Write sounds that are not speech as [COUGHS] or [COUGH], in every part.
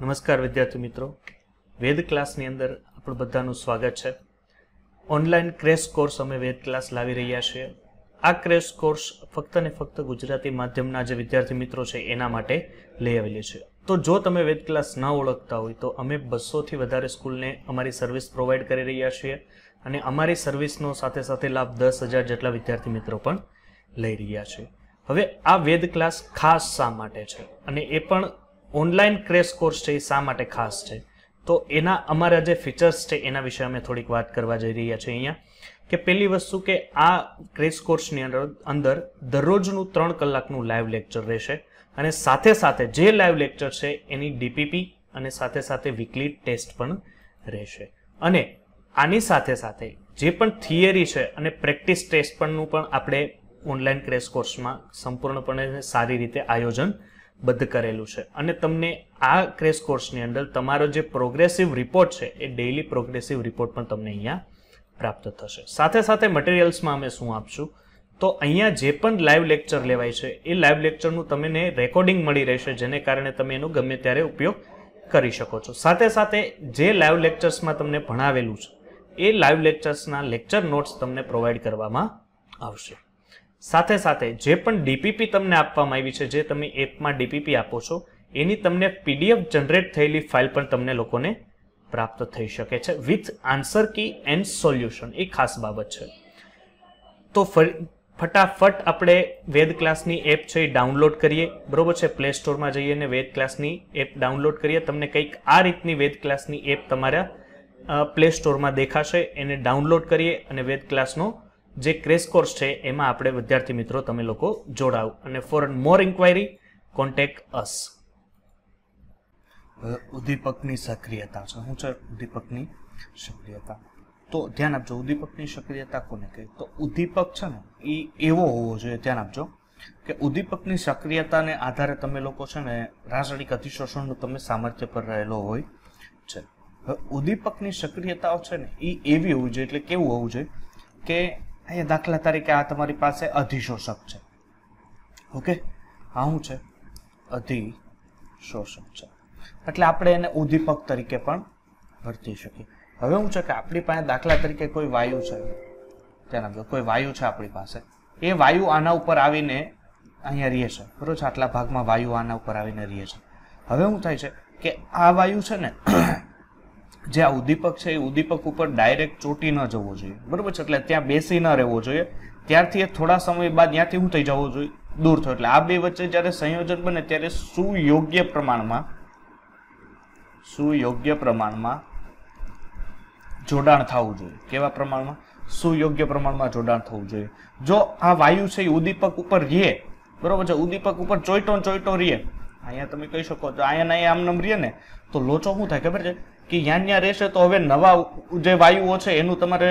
નમસ્કાર વિદ્યાર્થી મિત્રો વેદ ક્લાસની અંદર આપણું બધાનું સ્વાગત છે ઓનલાઈન ક્રેશ કોર્સ અમે વેદ ક્લાસ લાવી રહ્યા છીએ આ ક્રેશ કોર્સ ફક્ત ને ફક્ત ગુજરાતી માધ્યમના જે વિદ્યાર્થી મિત્રો છે એના માટે લઈ આવેલી છે તો જો તમે વેદ ક્લાસ ન ઓળખતા હોય તો અમે બસોથી વધારે સ્કૂલને અમારી સર્વિસ પ્રોવાઈડ કરી રહ્યા છીએ અને અમારી સર્વિસનો સાથે સાથે લાભ દસ હજાર જેટલા વિદ્યાર્થી મિત્રો પણ લઈ રહ્યા છે હવે આ વેદ ક્લાસ ખાસ શા માટે છે અને એ પણ ઓનલાઈન ક્રેશ કોર્સ છે એ શા માટે ખાસ છે તો એના અમારા જે ફીચર્સ છે એના વિશે અમે થોડીક વાત કરવા જઈ રહ્યા છીએ અહીંયા કે પહેલી વસ્તુ કે આ ક્રેશ કોર્સની અંદર અંદર દરરોજનું ત્રણ કલાકનું લાઈવ લેક્ચર રહેશે અને સાથે સાથે જે લાઈવ લેક્ચર છે એની ડીપીપી અને સાથે સાથે વીકલી ટેસ્ટ પણ રહેશે અને આની સાથે સાથે જે પણ થિયરી છે અને પ્રેક્ટિસ ટેસ્ટ પણનું પણ આપણે ઓનલાઈન ક્રેશ કોર્સમાં સંપૂર્ણપણે સારી રીતે આયોજન બદ્ધ કરેલું છે અને તમને આ ક્રેશ કોર્સની અંદર તમારો જે પ્રોગ્રેસિવ રિપોર્ટ છે એ ડેઇલી પ્રોગ્રેસિવ રિપોર્ટ પણ તમને અહીંયા પ્રાપ્ત થશે સાથે સાથે મટીરિયલ્સમાં અમે શું આપશું તો અહીંયા જે પણ લાઈવ લેક્ચર લેવાય છે એ લાઈવ લેક્ચરનું તમને રેકોર્ડિંગ મળી રહેશે જેને કારણે તમે એનો ગમે ત્યારે ઉપયોગ કરી શકો છો સાથે સાથે જે લાઈવ લેક્ચર્સમાં તમને ભણાવેલું છે એ લાઈવ લેક્ચર્સના લેક્ચર નોટ્સ તમને પ્રોવાઈડ કરવામાં આવશે સાથે સાથે જે પણ ડીપીપી તમને આપવામાં આવી છે જે તમે એપમાં ડીપીપી આપો છો એની તમને પીડીએફ જનરેટ થયેલી ફાઇલ પણ તમને લોકોને પ્રાપ્ત થઈ શકે છે with answer key and solution એ ખાસ બાબત છે તો ફટાફટ આપણે વેદ ક્લાસની એપ છે એ ડાઉનલોડ કરીએ બરોબર છે પ્લે સ્ટોરમાં જઈએ અને વેદ ક્લાસની એપ ડાઉનલોડ કરીએ તમને કંઈક આ રીતની વેદ ક્લાસની એપ તમારા પ્લે સ્ટોરમાં દેખાશે એને ડાઉનલોડ કરીએ અને વેદ ક્લાસનો જે ક્રેશ કોર્સ છે એમાં આપણે વિદ્યાર્થી મિત્રો તમે લોકો જોડાવ અને for more inquiry contact us ઉદ્દીપકની સક્રિયતા છે શું છે ઉદ્દીપકની સક્રિયતા તો ધ્યાન આપજો ઉદ્દીપકની સક્રિયતા કોને કહે તો ઉદ્દીપક છે ને એ એવો હોવો જોઈએ ધ્યાન આપજો કે ઉદ્દીપકની સક્રિયતાને આધારે તમે લોકો છે ને રાસાયણિક અધિશોષણનું તમે સામર્થ્ય પર રહેલો હોય છે ઉદ્દીપકની સક્રિયતાઓ છે ને એ એવી હોવી જોઈએ એટલે કેવું હોવું જોઈએ કે અહીંયા દાખલા તરીકે આ તમારી પાસે અધિશોષક છે ઓકે આ શું છે અધિશોષક છે એટલે આપણે એને ઉદ્દીપક તરીકે પણ વર્તી શકીએ હવે શું છે કે આપણી પાસે દાખલા તરીકે કોઈ વાયુ છે તેના જો કોઈ વાયુ છે આપણી પાસે એ વાયુ આના ઉપર આવીને અહીંયા રહે છે બરોબર છે આટલા ભાગમાં વાયુ આના ઉપર આવીને રહે છે હવે શું થાય છે કે આ વાયુ છે ને જે આ ઉદ્દીપક છે એ ઉદ્દીપક ઉપર ડાયરેક્ટ ચોટી ન જવો જોઈએ બરાબર છે એટલે ત્યાં બેસી ન રહેવો જોઈએ ત્યારથી એ થોડા સમય બાદ ત્યાંથી હું થઈ જવો જોઈએ દૂર થયો એટલે આ બે વચ્ચે જ્યારે સંયોજન બને ત્યારે સુયોગ્ય પ્રમાણમાં સુયોગ્ય પ્રમાણમાં જોડાણ થવું જોઈએ કેવા પ્રમાણમાં સુયોગ્ય પ્રમાણમાં જોડાણ થવું જોઈએ જો આ વાયુ છે એ ઉદ્દીપક ઉપર રહે બરોબર છે ઉદ્દીપક ઉપર ચોઈટો ચોઈટો રહે અહીંયા તમે કહી શકો તો અહીંયા અહીંયા આમ નમ રહીએ ને તો લોચો શું થાય ખબર છે કે યાન યા રહેશે તો હવે નવા જે વાયુઓ છે એનું તમારે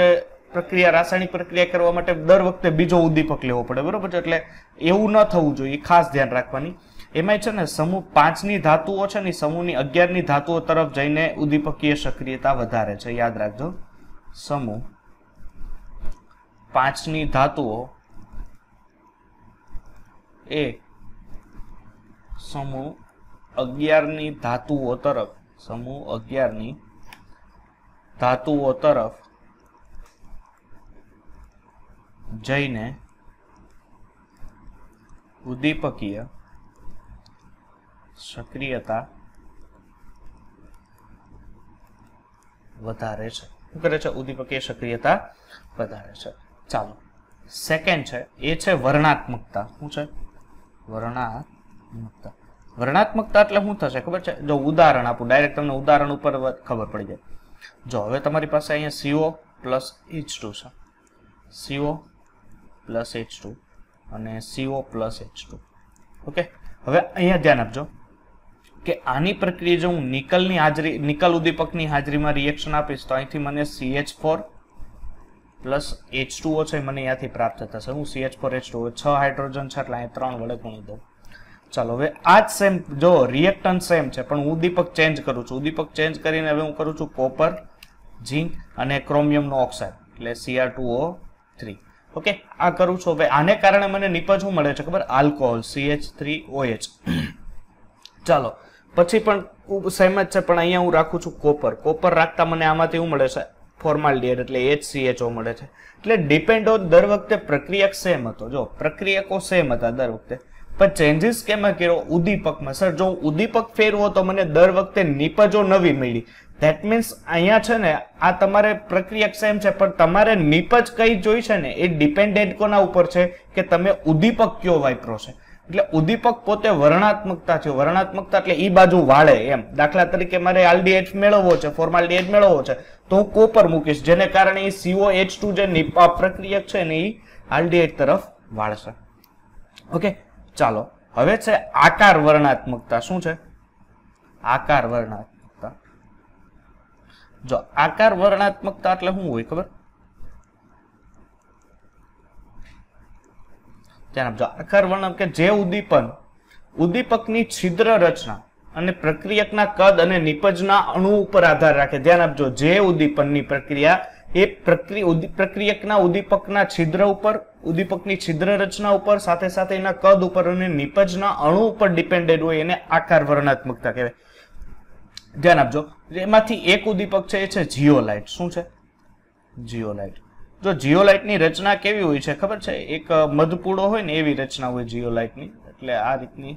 પ્રક્રિયા રાસાયણિક પ્રક્રિયા કરવા માટે દર વખતે બીજો ઉદ્દીપક લેવો પડે બરોબર છે એટલે એવું ન થવું જોઈએ ખાસ ધ્યાન રાખવાની એમાં છે ને સમૂહ પાંચની ધાતુઓ છે ને સમૂહની અગિયારની ધાતુઓ તરફ જઈને ઉદ્દીપકીય સક્રિયતા વધારે છે યાદ રાખજો સમૂહ પાંચની ધાતુઓ એ સમૂહ અગિયારની ધાતુઓ તરફ સમૂહ અગિયારની ધાતુઓ તરફ જઈને ઉદ્દીપકીય સક્રિયતા વધારે છે શું કરે છે ઉદ્દીપકીય સક્રિયતા વધારે છે ચાલો સેકન્ડ છે એ છે વર્ણાત્મકતા શું છે વર્ણાત્મકતા વર્ણાત્મકતા એટલે શું થશે ખબર છે જો ઉદાહરણ આપું ડાયરેક્ટ તમને ઉદાહરણ ઉપર ખબર પડી જાય જો હવે તમારી પાસે અહીંયા સીઓ પ્લસ એચ ટુ છે સીઓ પ્લસ એચ ટુ અને CO plus H two okay હવે અહીંયા ધ્યાન આપજો કે આની પ્રક્રિયા જો હું નિકલની હાજરી નિકલ ઉદ્દીપકની હાજરીમાં રિએક્શન આપીશ તો અહીંથી મને C H four plus H two O છે મને અહીંયાથી પ્રાપ્ત થશે હું C H four H two O છ હાઇડ્રોજન છે એટલે અહીંયા ત્રણ વડે ગુણી દઉં ચાલો હવે આ જ સેમ જો રિએક્ટન સેમ છે પણ ઉદ્દીપક ચેન્જ કરું છું ઉદ્દીપક ચેન્જ કરીને હવે હું કરું છું કોપર ઝીંક અને ક્રોમિયમનો ઓક્સાઇડ એટલે સીઆર ટુ થ્રી ઓકે આ કરું છું હવે આને કારણે મને નિપજ શું મળે છે ખબર આલ્કોહોલ સીએચ થ્રી ઓએચ ચાલો પછી પણ સેમ જ છે પણ અહીંયા હું રાખું છું કોપર કોપર રાખતા મને આમાંથી શું મળે છે ફોર્માલડીએડ એટલે એચસીએચઓ મળે છે એટલે ડિપેન્ડ ઓન દર વખતે પ્રક્રિયક સેમ હતો જો પ્રક્રિયકો સેમ હતા દર વખતે પણ ચેન્જીસ કેમાં કર્યો ઉદ્દીપકમાં સર જો ઉદ્દીપક ફેરવો તો મને દર વખતે નિપજો નવી મળી ધેટ મીન્સ અહીંયા છે ને આ તમારે પ્રક્રિયા સેમ છે પણ તમારે નિપજ કઈ જોઈ છે ને એ ડિપેન્ડેન્ટ કોના ઉપર છે કે તમે ઉદ્દીપક કયો વાપરો છે એટલે ઉદ્દીપક પોતે વર્ણાત્મકતા છે વર્ણાત્મકતા એટલે એ બાજુ વાળે એમ દાખલા તરીકે મારે આલડીએચ મેળવવો છે ફોર્માલ ડીએચ મેળવવો છે તો હું કોપર મૂકીશ જેને કારણે એ સીઓ એચ ટુ જે પ્રક્રિયક છે ને એ આલડીએચ તરફ વાળશે ઓકે ચાલો હવે છે આકાર વર્ણાત્મકતા શું છે આકાર વર્ણાત્મકતા જો આકાર વર્ણાત્મકતા એટલે શું હોય ખબર ધ્યાન આપજો આકાર વર્ણન કે જે ઉદ્દીપન ઉદ્દીપકની છિદ્ર રચના અને પ્રક્રિયકના કદ અને નિપજના અણુ ઉપર આધાર રાખે ધ્યાન આપજો જે ઉદ્દીપનની પ્રક્રિયા એ પ્રક્રિયકના ઉદ્દીપકના છિદ્ર ઉપર ઉદ્દીપકની છિદ્ર રચના ઉપર સાથે સાથે એના કદ ઉપર અને નિપજના અણુ ઉપર ડિપેન્ડેડ હોય એને આકાર વર્ણાત્મકતા કહેવાય ધ્યાન આપજો એમાંથી એક ઉદ્દીપક છે એ છે જીઓલાઇટ શું છે જીઓલાઇટ જો જીઓલાઇટની રચના કેવી હોય છે ખબર છે એક મધપૂડો હોય ને એવી રચના હોય જીઓલાઇટની એટલે આ રીતની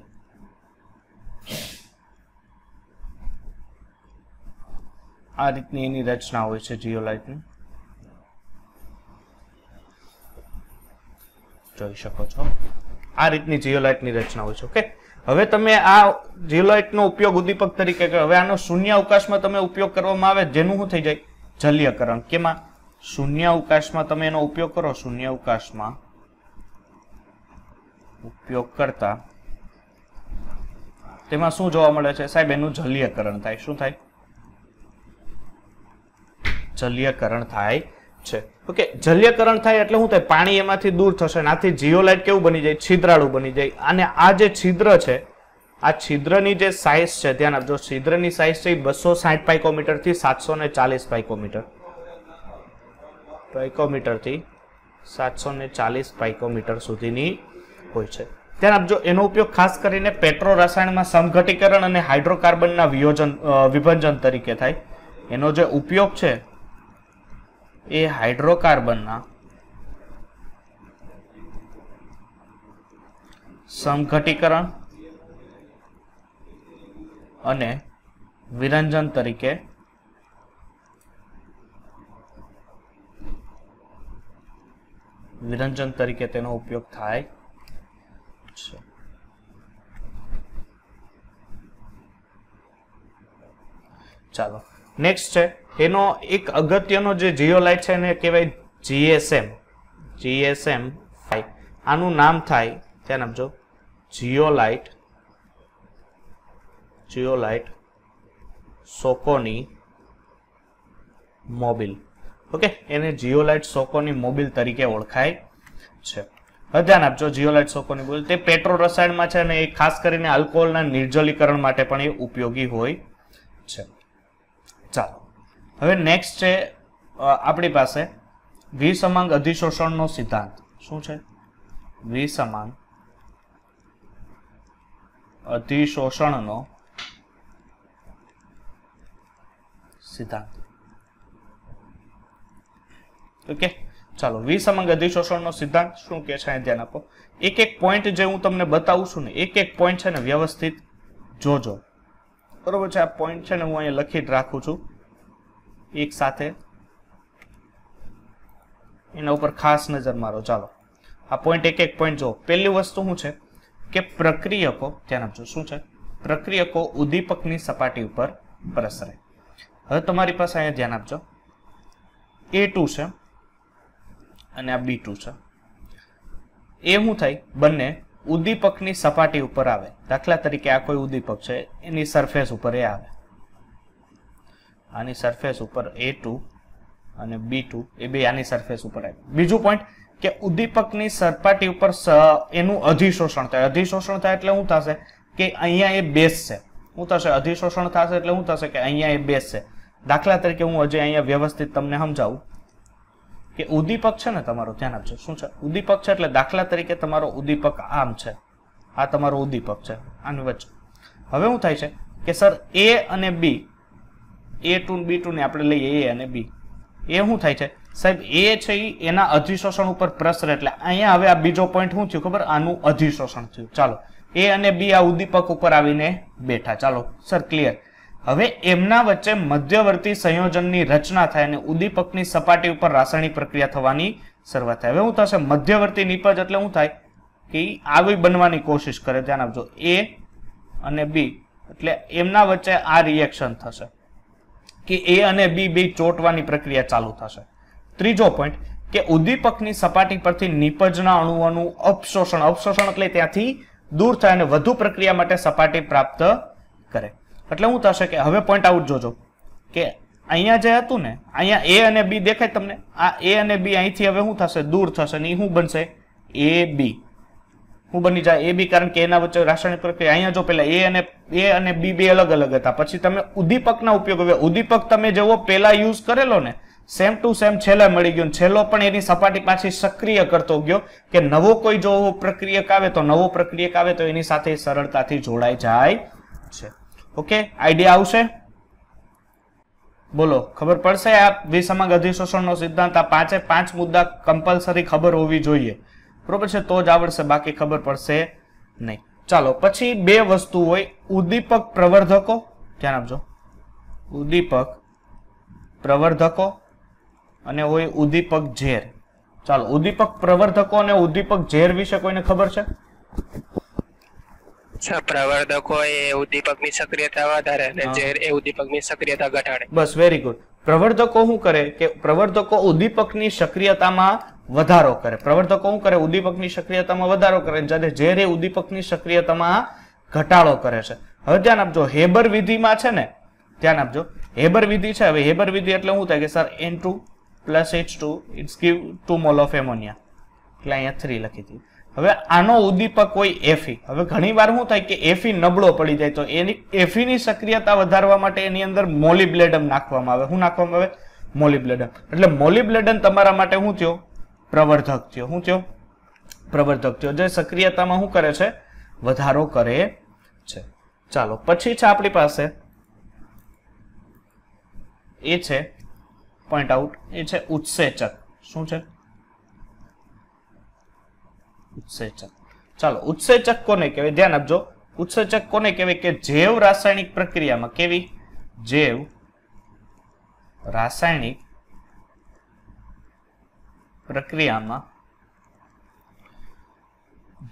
આ રીતની એની રચના હોય છે જીઓલાઇટની જોઈ શકો છો આ રીતની જીઓલાઇટની રચના હોય છે ઓકે હવે તમે આ જીઓલાઇટનો ઉપયોગ ઉદ્દીપક તરીકે હવે આનો શૂન્ય અવકાશમાં તમે ઉપયોગ કરવામાં આવે જેનું શું થઈ જાય જલ્યકરણ કેમાં શૂન્ય અવકાશમાં તમે એનો ઉપયોગ કરો શૂન્ય અવકાશમાં ઉપયોગ કરતા તેમાં શું જોવા મળે છે સાહેબ એનું જલ્યકરણ થાય શું થાય જલ્યકરણ થાય છે ઓકે જલ્યકરણ થાય એટલે શું થાય પાણી એમાંથી દૂર થશે અને આથી જીઓલાઇટ કેવું બની જાય છિદ્રાળું બની જાય અને આ જે છિદ્ર છે આ છિદ્રની જે સાઇઝ છે ધ્યાન આપજો છિદ્રની સાઇઝ છે એ બસો સાઠ પાઇકોમીટરથી સાતસો ને ચાલીસ પાઇકોમીટર પાઇકોમીટરથી સાતસો ને ચાલીસ પાઇકોમીટર સુધીની હોય છે ત્યાં આપજો એનો ઉપયોગ ખાસ કરીને પેટ્રો રસાયણમાં સમઘટીકરણ અને હાઇડ્રોકાર્બનના વિયોજન વિભંજન તરીકે થાય એનો જે ઉપયોગ છે એ હાઇડ્રોકાર્બનના સંઘટીકરણ અને વિરંજન તરીકે વિરંજન તરીકે તેનો ઉપયોગ થાય છે ચાલો નેક્સ્ટ છે એનો એક અગત્યનો જે જીઓ લાઇટ છે એને કહેવાય જીએસએમ જીએસએમ ફાઈવ આનું નામ થાય ધ્યાન આપજો zeolite Socony Mobil okay એને જીઓ લાઇટ સોકોની મોબિલ તરીકે ઓળખાય છે હવે ધ્યાન આપજો જીઓલાઇટ સોકોની મોબિલ તે પેટ્રો રસાયણમાં છે અને એ ખાસ કરીને આલ્કોહોલના નિર્જલીકરણ માટે પણ એ ઉપયોગી હોય છે હવે નેક્સ્ટ છે આપણી પાસે વિસમાંગ અધિશોષણનો સિદ્ધાંત શું છે વિસમાંગ અધિશોષણનો સિદ્ધાંત ઓકે ચાલો વિસમાંગ અધિશોષણનો સિદ્ધાંત શું કહે છે ધ્યાન આપો એક એક પોઈન્ટ જે હું તમને બતાવું છું ને એક એક પોઈન્ટ છે ને વ્યવસ્થિત જોજો બરોબર છે આ પોઈન્ટ છે ને હું અહીંયા લખી રાખું છું એક સાથે એના ઉપર ખાસ નજર મારો ચાલો આ પોઈન્ટ એક એક પોઈન્ટ જુઓ પહેલી વસ્તુ શું છે કે પ્રક્રિયકો ધ્યાન આપજો શું છે પ્રક્રિયકો ઉદ્દીપકની સપાટી ઉપર પ્રસરે હવે તમારી પાસે અહીંયા ધ્યાન આપજો એ ટુ છે અને આ બી ટુ છે એ શું થાય બંને ઉદ્દીપકની સપાટી ઉપર આવે દાખલા તરીકે આ કોઈ ઉદ્દીપક છે એની સરફેસ ઉપર એ આવે આની સરફેસ ઉપર એ ટુ અને બી ટુ એ બે આની સરફેસ ઉપર આવ્યું બીજું પોઈન્ટ કે ઉદ્દીપકની સરપાટી ઉપર એનું અધિશોષણ થાય અધિશોષણ થાય એટલે શું થશે કે અહીંયા એ બેસશે શું થશે અધિશોષણ થશે એટલે શું થશે કે અહીંયા એ બેસશે દાખલા તરીકે હું હજી અહીંયા વ્યવસ્થિત તમને સમજાવું કે ઉદ્દીપક છે ને તમારું ધ્યાન આપજો શું છે ઉદ્દીપક છે એટલે દાખલા તરીકે તમારો ઉદ્દીપક આમ છે આ તમારો ઉદ્દીપક છે આની વચ્ચે હવે શું થાય છે કે સર એ અને બી એ ટુ બી ટુ ને આપણે લઈએ એ અને બી એ શું થાય છે સાહેબ એ છે એના અધિશોષણ ઉપર પ્રસર એટલે અહીંયા હવે આ બીજો પોઈન્ટ શું થયું ખબર આનું અધિશોષણ થયું ચાલો એ અને બી આ ઉદ્દીપક ઉપર આવીને બેઠા ચાલો સર ક્લિયર હવે એમના વચ્ચે મધ્યવર્તી સંયોજનની રચના થાય અને ઉદ્દીપકની સપાટી ઉપર રાસાયણિક પ્રક્રિયા થવાની શરૂઆત થાય હવે શું થશે મધ્યવર્તી નિપજ એટલે શું થાય કે આવી બનવાની કોશિશ કરે ધ્યાન આપજો એ અને બી એટલે એમના વચ્ચે આ રિએક્શન થશે કે એ અને બી બે ચોંટવાની પ્રક્રિયા ચાલુ થશે ત્રીજો પોઈન્ટ કે ઉદ્દીપકની સપાટી પરથી નિપજના અણુઓનું અપશોષણ અપશોષણ એટલે ત્યાંથી દૂર થાય અને વધુ પ્રક્રિયા માટે સપાટી પ્રાપ્ત કરે એટલે શું થશે કે હવે પોઈન્ટ આઉટ જોજો કે અહીંયા જે હતું ને અહીંયા એ અને બી દેખાય તમને આ એ અને બી અહીંથી હવે શું થશે દૂર થશે ને એ શું બનશે એ બી હું બની જાય એ બી કારણ કે એના વચ્ચે રાસાયણિક પ્રક્રિયા અહીંયા જો પેલા એ અને એ અને બી બે અલગ અલગ હતા પછી તમે ઉદ્દીપકના ઉપયોગ હવે ઉદ્દીપક તમે જેવો પેલા યુઝ કરેલો ને સેમ ટુ સેમ છેલ્લે મળી ગયો છેલ્લો પણ એની સપાટી પાછી સક્રિય કરતો ગયો કે નવો કોઈ જો પ્રક્રિયક આવે તો નવો પ્રક્રિયક આવે તો એની સાથે સરળતાથી જોડાઈ જાય છે ઓકે આઈડિયા આવશે બોલો ખબર પડશે આ વિસમાગ અધિશોષણનો સિદ્ધાંત આ પાંચે પાંચ મુદ્દા કમ્પલસરી ખબર હોવી જોઈએ બરોબર છે તો જ આવડશે બાકી ખબર પડશે નહીં ચાલો પછી બે વસ્તુ હોય ઉદ્દીપક પ્રવર્ધકો ધ્યાન આપજો ઉદ્દીપક પ્રવર્ધકો અને હોય ઉદ્દીપક ઝેર ચાલો ઉદ્દીપક પ્રવર્ધકો અને ઉદ્દીપક ઝેર વિશે કોઈને ખબર છે પ્રવર્ધકો એ ઉદ્દીપકની સક્રિયતા વધારે ઝેર એ ઉદ્દીપકની સક્રિયતા ઘટાડે બસ વેરી ગુડ પ્રવર્ધકો શું કરે કે પ્રવર્ધકો ઉદ્દીપકની સક્રિયતામાં વધારો કરે પ્રવર્તકો શું કરે ઉદ્દીપકની સક્રિયતામાં વધારો કરે જ્યારે ઝેર એ ઉદ્દીપકની સક્રિયતામાં ઘટાડો કરે છે હવે ધ્યાન આપજો હેબર વિધિમાં છે ને ધ્યાન આપજો હેબર વિધિ છે હવે હેબર વિધિ એટલે શું થાય કે sir N two plus H two it's give two mole of ammonia એટલે અહીંયા થ્રી લખી હતી હવે આનો ઉદ્દીપક હોય એફી હવે ઘણી વાર શું થાય કે એફી નબળો પડી જાય તો એની એફીની સક્રિયતા વધારવા માટે એની અંદર મોલિબ્લેડમ નાખવામાં આવે શું નાખવામાં આવે મોલિબ્લેડમ એટલે મોલિબ્લેડન તમારા માટે શું થયો પ્રવર્ધક થયો શું થયો પ્રવર્ધક થયો જે સક્રિયતામાં શું કરે છે વધારો કરે છે ચાલો પછી છે આપણી પાસે એ છે પોઈન્ટ આઉટ એ છે ઉત્સેચક શું છે ઉત્સેચક ચાલો ઉત્સેચક કોને કહેવાય ધ્યાન આપજો ઉત્સેચક કોને કહેવાય કે જૈવ રાસાયણિક પ્રક્રિયામાં કેવી જૈવ રાસાયણિક પ્રક્રિયામાં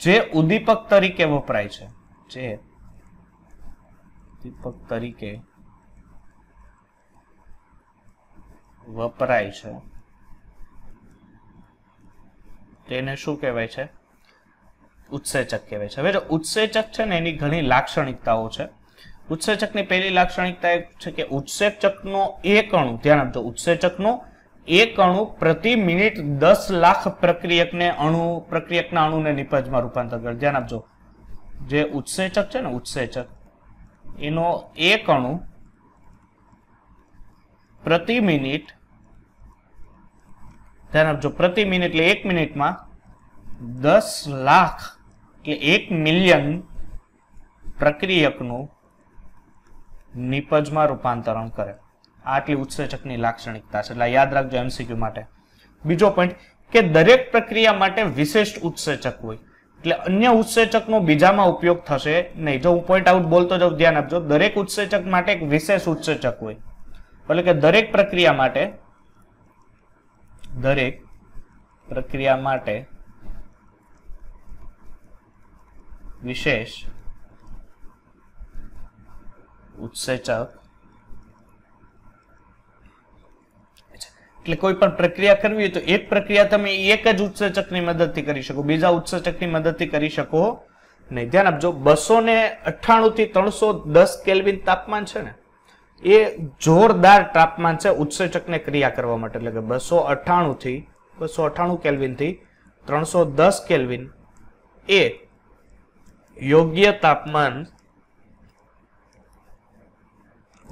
જે ઉદ્દીપક તરીકે વપરાય છે જે ઉદ્દીપક તરીકે વપરાય છે તેને શું કહેવાય છે ઉત્સેચક કહેવાય છે હવે જો ઉત્સેચક છે ને એની ઘણી લાક્ષણિકતાઓ છે ઉત્સેચકની પહેલી લાક્ષણિકતા એ છે કે ઉત્સેચકનો એ કણુ ધ્યાન આપજો ઉત્સેચકનો એક અણુ પ્રતિ મિનિટ દસ લાખ પ્રક્રિયકને અણુ પ્રક્રિયકના અણુને નિપજમાં રૂપાંતર કરે ધ્યાન આપજો જે ઉત્સેચક છે ને ઉત્સેચક એનો એક અણુ પ્રતિ મિનિટ ધ્યાન આપજો પ્રતિ મિનિટ એટલે એક મિનિટમાં દસ લાખ એટલે એક મિલિયન પ્રક્રિયકનું નિપજમાં રૂપાંતરણ કરે આટલી ઉત્સેચકની લાક્ષણિકતા છે એટલે યાદ રાખજો એમસીક્યુ માટે બીજો પોઈન્ટ કે દરેક પ્રક્રિયા માટે વિશિષ્ટ ઉત્સેચક હોય એટલે અન્ય ઉત્સેચકનો બીજામાં ઉપયોગ થશે નહીં જો હું પોઈન્ટ આઉટ બોલતો જાઉં ધ્યાન આપજો દરેક ઉત્સેચક માટે એક વિશેષ ઉત્સેચક હોય એટલે કે દરેક પ્રક્રિયા માટે દરેક પ્રક્રિયા માટે વિશેષ ઉત્સેચક એટલે કોઈ પણ પ્રક્રિયા કરવી હોય તો એક પ્રક્રિયા તમે એક જ ઉત્સેચકની મદદથી કરી શકો બીજા ઉત્સેચકની મદદથી કરી શકો નહીં ધ્યાન આપજો બસો ને અઠ્ઠાણું થી ત્રણસો દસ કેલ્વિન તાપમાન છે ને એ જોરદાર તાપમાન છે ઉત્સેચકને ક્રિયા કરવા માટે એટલે કે બસો અઠ્ઠાણુંથી બસો અઠ્ઠાણું કેલ્વિન ત્રણસો દસ કેલ્વિન એ યોગ્ય તાપમાન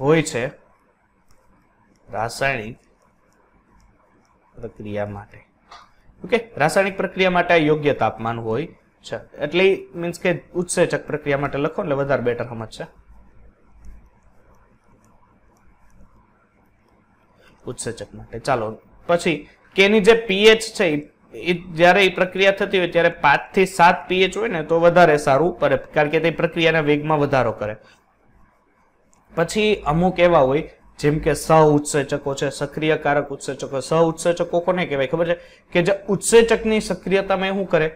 હોય છે રાસાયણિક પ્રક્રિયા માટે ઓકે રાસાયણિક પ્રક્રિયા માટે યોગ્ય તાપમાન હોય છે એટલે મીન્સ કે ઉત્સેચક પ્રક્રિયા માટે લખો એટલે વધારે બેટર છે ઉત્સેચક માટે ચાલો પછી કેની જે પીએચ છે જ્યારે એ પ્રક્રિયા થતી હોય ત્યારે પાંચ થી સાત પીએચ હોય ને તો વધારે સારું પડે કારણ કે તે પ્રક્રિયાના વેગમાં વધારો કરે પછી અમુક એવા હોય જેમ કે સ ઉત્સેચકો છે સક્રિયકારક ઉત્સેચકો સહ ઉત્સેચકો કોને કહેવાય ખબર છે કે જે ઉત્સેચકની સક્રિયતામાં શું કરે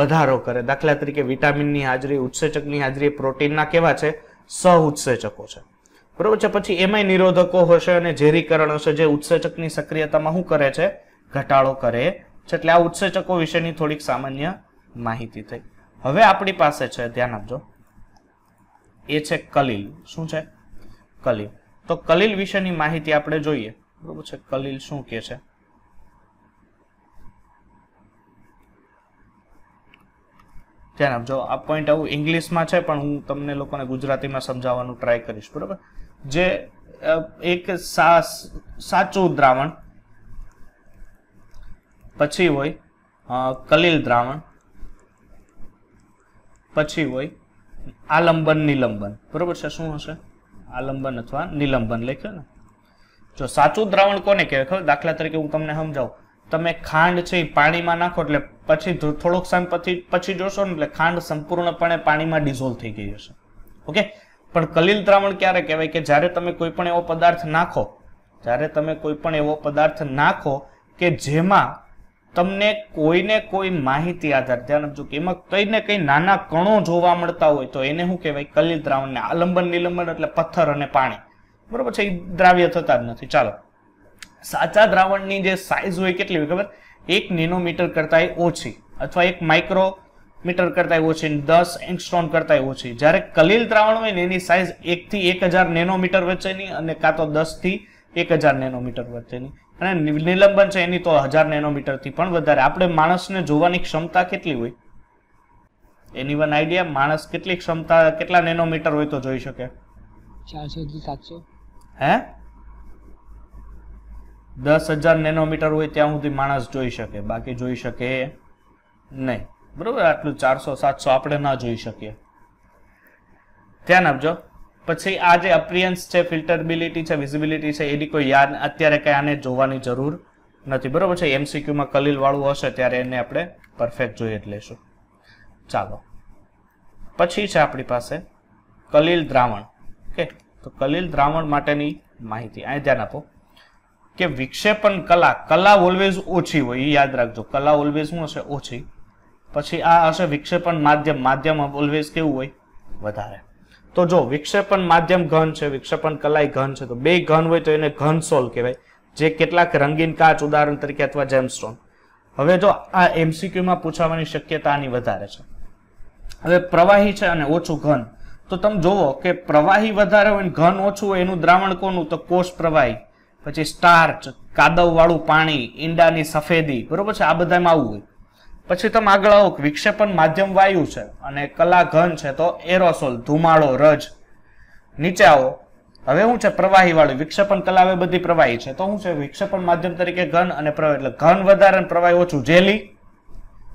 વધારો કરે દાખલા તરીકે વિટામિનની હાજરી ઉત્સેચકની હાજરી પ્રોટીનના કેવા છે સહ ઉત્સેચકો છે બરોબર છે પછી એમાંય નિરોધકો હશે અને ઝેરીકરણ હશે જે ઉત્સેચકની સક્રિયતામાં શું કરે છે ઘટાડો કરે છે એટલે આ ઉત્સેચકો વિશેની થોડીક સામાન્ય માહિતી થઈ હવે આપણી પાસે છે ધ્યાન આપજો એ છે કલીલ શું છે કલીલ તો કલીલ વિશેની માહિતી આપણે જોઈએ બરોબર છે કલીલ શું કહે છે ધ્યાન આપજો આ પોઈન્ટ આવું ઇંગ્લિશમાં છે પણ હું તમને લોકોને ગુજરાતીમાં સમજાવવાનું ટ્રાય કરીશ બરાબર જે એક સાચું દ્રાવણ પછી હોય કલીલ દ્રાવણ પછી હોય આલંબન નિલંબન બરોબર છે શું હશે આલંબન અથવા નિલંબન લખ્યો ને જો સાચું દ્રાવણ કોને કહેવાય ખબર દાખલા તરીકે હું તમને સમજાવું તમે ખાંડ છે એ પાણીમાં નાખો એટલે પછી થોડોક સમય પછી પછી જોશો ને એટલે ખાંડ સંપૂર્ણપણે પાણીમાં ડિઝોલ્વ થઈ ગઈ હશે ઓકે પણ કલીલ દ્રાવણ ક્યારે કહેવાય કે જ્યારે તમે કોઈ પણ એવો પદાર્થ નાખો જ્યારે તમે કોઈ પણ એવો પદાર્થ નાખો કે જેમાં તમને કોઈને કોઈ માહિતી આધાર ધ્યાન આપજો કે એમાં કઈ ને કઈ નાના કણો જોવા મળતા હોય તો એને શું કહેવાય કલિત દ્રાવણને આલંબન નિલંબન એટલે પથ્થર અને પાણી બરોબર છે એ દ્રાવ્ય થતા જ નથી ચાલો સાચા દ્રાવણની જે સાઇઝ હોય કેટલી હોય ખબર એક નેનોમીટર કરતાં ઓછી અથવા એક માઇક્રો મીટર કરતાં ઓછી દસ એંગસ્ટ્રોન કરતાં ઓછી જ્યારે કલીલ દ્રાવણ હોય ને એની સાઇઝ એકથી એક હજાર નેનોમીટર વચ્ચેની અને કાં તો દસથી એક હજાર નેનોમીટર વચ્ચેની અને નિલંબન છે એની તો હજાર નેનોમીટરથી પણ વધારે આપણે માણસને જોવાની ક્ષમતા કેટલી હોય એની વન આઈડિયા માણસ કેટલી ક્ષમતા કેટલા નેનોમીટર હોય તો જોઈ શકે સાતસો હે દસ હજાર નેનોમીટર હોય ત્યાં સુધી માણસ જોઈ શકે બાકી જોઈ શકે નહીં બરોબર આટલું ચારસો સાતસો આપણે ના જોઈ શકીએ ધ્યાન આપજો પછી આ જે અપ્રિયન્સ છે ફિલ્ટરબિલિટી છે વિઝિબિલિટી છે એની કોઈ યાદ અત્યારે કંઈ આને જોવાની જરૂર નથી બરાબર છે એમસીક્યુમાં કલીલવાળું હશે ત્યારે એને આપણે પરફેક્ટ જોઈએ જ લઈશું ચાલો પછી છે આપણી પાસે કલીલ દ્રાવણ ઓકે તો કલીલ દ્રાવણ માટેની માહિતી અહીં ધ્યાન આપો કે વિક્ષેપણ કલા કલા ઓલવેઝ ઓછી હોય એ યાદ રાખજો કલા ઓલવેઝ શું હશે ઓછી પછી આ હશે વિક્ષેપણ માધ્યમ માધ્યમ ઓલવેઝ કેવું હોય વધારે તો જો વિક્ષેપણ માધ્યમ ઘન છે વિક્ષેપણ કલાઈ ઘન છે તો બે ઘન હોય તો એને ઘન સોલ કહેવાય જે કેટલાક રંગીન કાચ ઉદાહરણ તરીકે અથવા જેમસ્ટોન હવે જો આ એમસીક્યુમાં પૂછાવાની શક્યતા આની વધારે છે હવે પ્રવાહી છે અને ઓછું ઘન તો તમે જુઓ કે પ્રવાહી વધારે હોય ઘન ઓછું હોય એનું દ્રાવણ કોનું તો કોષ પ્રવાહી પછી સ્ટાર્ચ કાદવવાળું પાણી ઈંડાની સફેદી બરોબર છે આ બધામાં આવું હોય પછી તમે આગળ આવો વિક્ષેપણ માધ્યમ વાયુ છે અને કલા ઘન છે તો એરોસોલ ધુમાડો રજ નીચે આવો હવે શું છે પ્રવાહી વાળું વિક્ષેપણ કલા હવે બધી પ્રવાહી છે તો શું છે વિક્ષેપણ માધ્યમ તરીકે ઘન અને પ્રવાહી એટલે ઘન વધારે અને પ્રવાહી ઓછું જેલી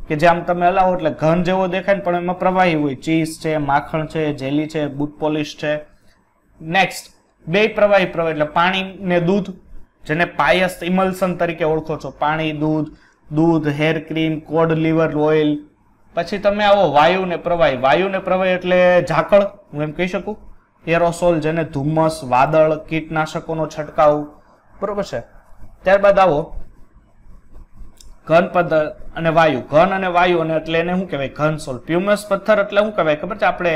કે જે આમ તમે હલાવો એટલે ઘન જેવો દેખાય ને પણ એમાં પ્રવાહી હોય ચીઝ છે માખણ છે જેલી છે બૂટ પોલિશ છે નેક્સ્ટ બે પ્રવાહી પ્રવાહી એટલે પાણી ને દૂધ જેને પાયસ ઇમલ્સન તરીકે ઓળખો છો પાણી દૂધ દૂધ hair cream cod liver oil પછી તમે આવો વાયુને પ્રવાહી વાયુને પ્રવાહી એટલે ઝાકળ હું એમ કહી શકું એરોસોલ જેને ધુમ્મસ વાદળ કીટનાશકોનો છંટકાવ બરોબર છે ત્યારબાદ આવો ઘન પદાર્થ અને વાયુ ઘન અને વાયુ અને એટલે એને શું કહેવાય ઘન સોલ પ્યુમસ પથ્થર એટલે શું કહેવાય ખબર છે આપણે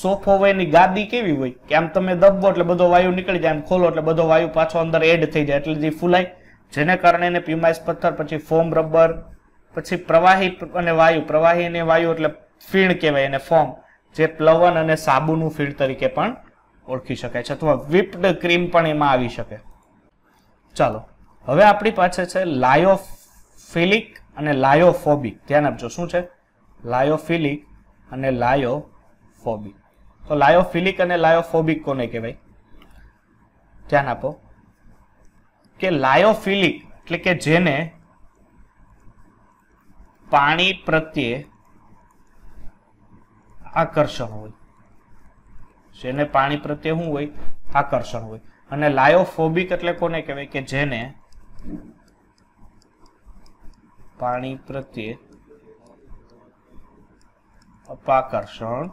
સોફો એની ગાદી કેવી હોય કે આમ તમે દબો એટલે બધો વાયુ નીકળી જાય આમ ખોલો એટલે બધો વાયુ પાછો અંદર એડ થઈ જાય એટલે જે ફૂલાય જેને કારણે એને પ્યુમાઇસ પથ્થર પછી ફોમ રબર પછી પ્રવાહી અને વાયુ પ્રવાહી અને વાયુ એટલે ફીણ કહેવાય એને ફોમ જે પ્લવન અને સાબુનું ફીણ તરીકે પણ ઓળખી શકાય છે અથવા વિપ્ડ ક્રીમ પણ એમાં આવી શકે ચાલો હવે આપણી પાસે છે લાયોફિલિક અને લાયોફોબિક ધ્યાન આપજો શું છે લાયોફિલિક અને લાયોફોબિક તો લાયોફિલિક અને લાયોફોબિક કોને કહેવાય ધ્યાન આપો કે લાયોફિલિક એટલે કે જેને પાણી પ્રત્યે આકર્ષણ હોય જેને પાણી પ્રત્યે શું હોય આકર્ષણ હોય અને લાયોફોબિક એટલે કોને કહેવાય કે જેને પાણી પ્રત્યે અપાકર્ષણ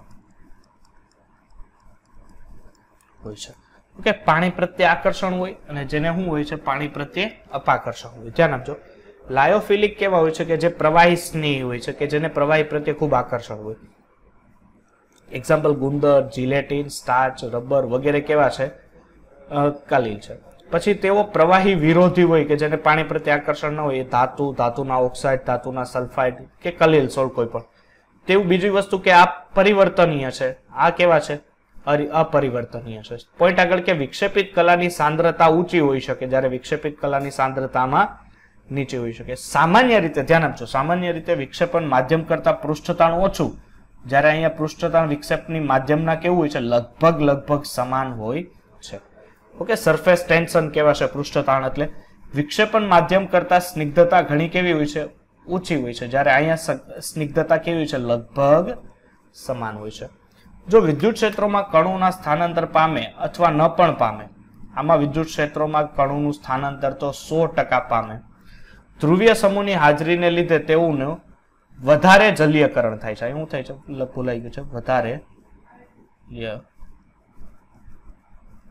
હોય છે ઓકે પાણી પ્રત્યે આકર્ષણ હોય અને જેને શું હોય છે પાણી પ્રત્યે અપાકર્ષણ હોય ધ્યાન આપજો લાયોફિલિક કેવા હોય છે કે જે પ્રવાહી સ્નેહી હોય છે કે જેને પ્રવાહી પ્રત્યે ખૂબ આકર્ષણ હોય એક્ઝામ્પલ ગુંદર જીલેટીન સ્ટાર્ચ રબર વગેરે કેવા છે કાલીલ છે પછી તેઓ પ્રવાહી વિરોધી હોય કે જેને પાણી પ્રત્યે આકર્ષણ ન હોય એ ધાતુ ધાતુના ઓક્સાઇડ ધાતુના સલ્ફાઇડ કે કલીલ સોલ કોઈ પણ તેવું બીજી વસ્તુ કે આ પરિવર્તનીય છે આ કેવા છે અપરિવર્તનીય છે પોઈન્ટ આગળ કે વિક્ષેપિત કલાની સાંદ્રતા ઊંચી હોઈ શકે જ્યારે વિક્ષેપિત કલાની સાંદ્રતામાં નીચે હોઈ શકે સામાન્ય રીતે ધ્યાન આપજો સામાન્ય રીતે વિક્ષેપણ માધ્યમ કરતાં પૃષ્ઠતાણ ઓછું જ્યારે અહીંયા પૃષ્ઠતાણ વિક્ષેપની માધ્યમના કેવું હોય છે લગભગ લગભગ સમાન હોય છે ઓકે સરફેસ ટેન્શન છે પૃષ્ઠતાણ એટલે વિક્ષેપણ માધ્યમ કરતાં સ્નિગ્ધતા ઘણી કેવી હોય છે ઊંચી હોય છે જ્યારે અહીંયા સ્નિગ્ધતા કેવી છે લગભગ સમાન હોય છે જો વિદ્યુત ક્ષેત્રોમાં કણોના સ્થાનાંતર પામે અથવા ન પણ પામે આમાં વિદ્યુત ક્ષેત્રોમાં કણોનું સ્થાનાંતર તો સો ટકા પામે ધ્રુવીય સમૂહની હાજરીને લીધે તેઓનું વધારે જલીયકરણ થાય છે શું થાય છે ભૂલાઈ ગયું છે વધારે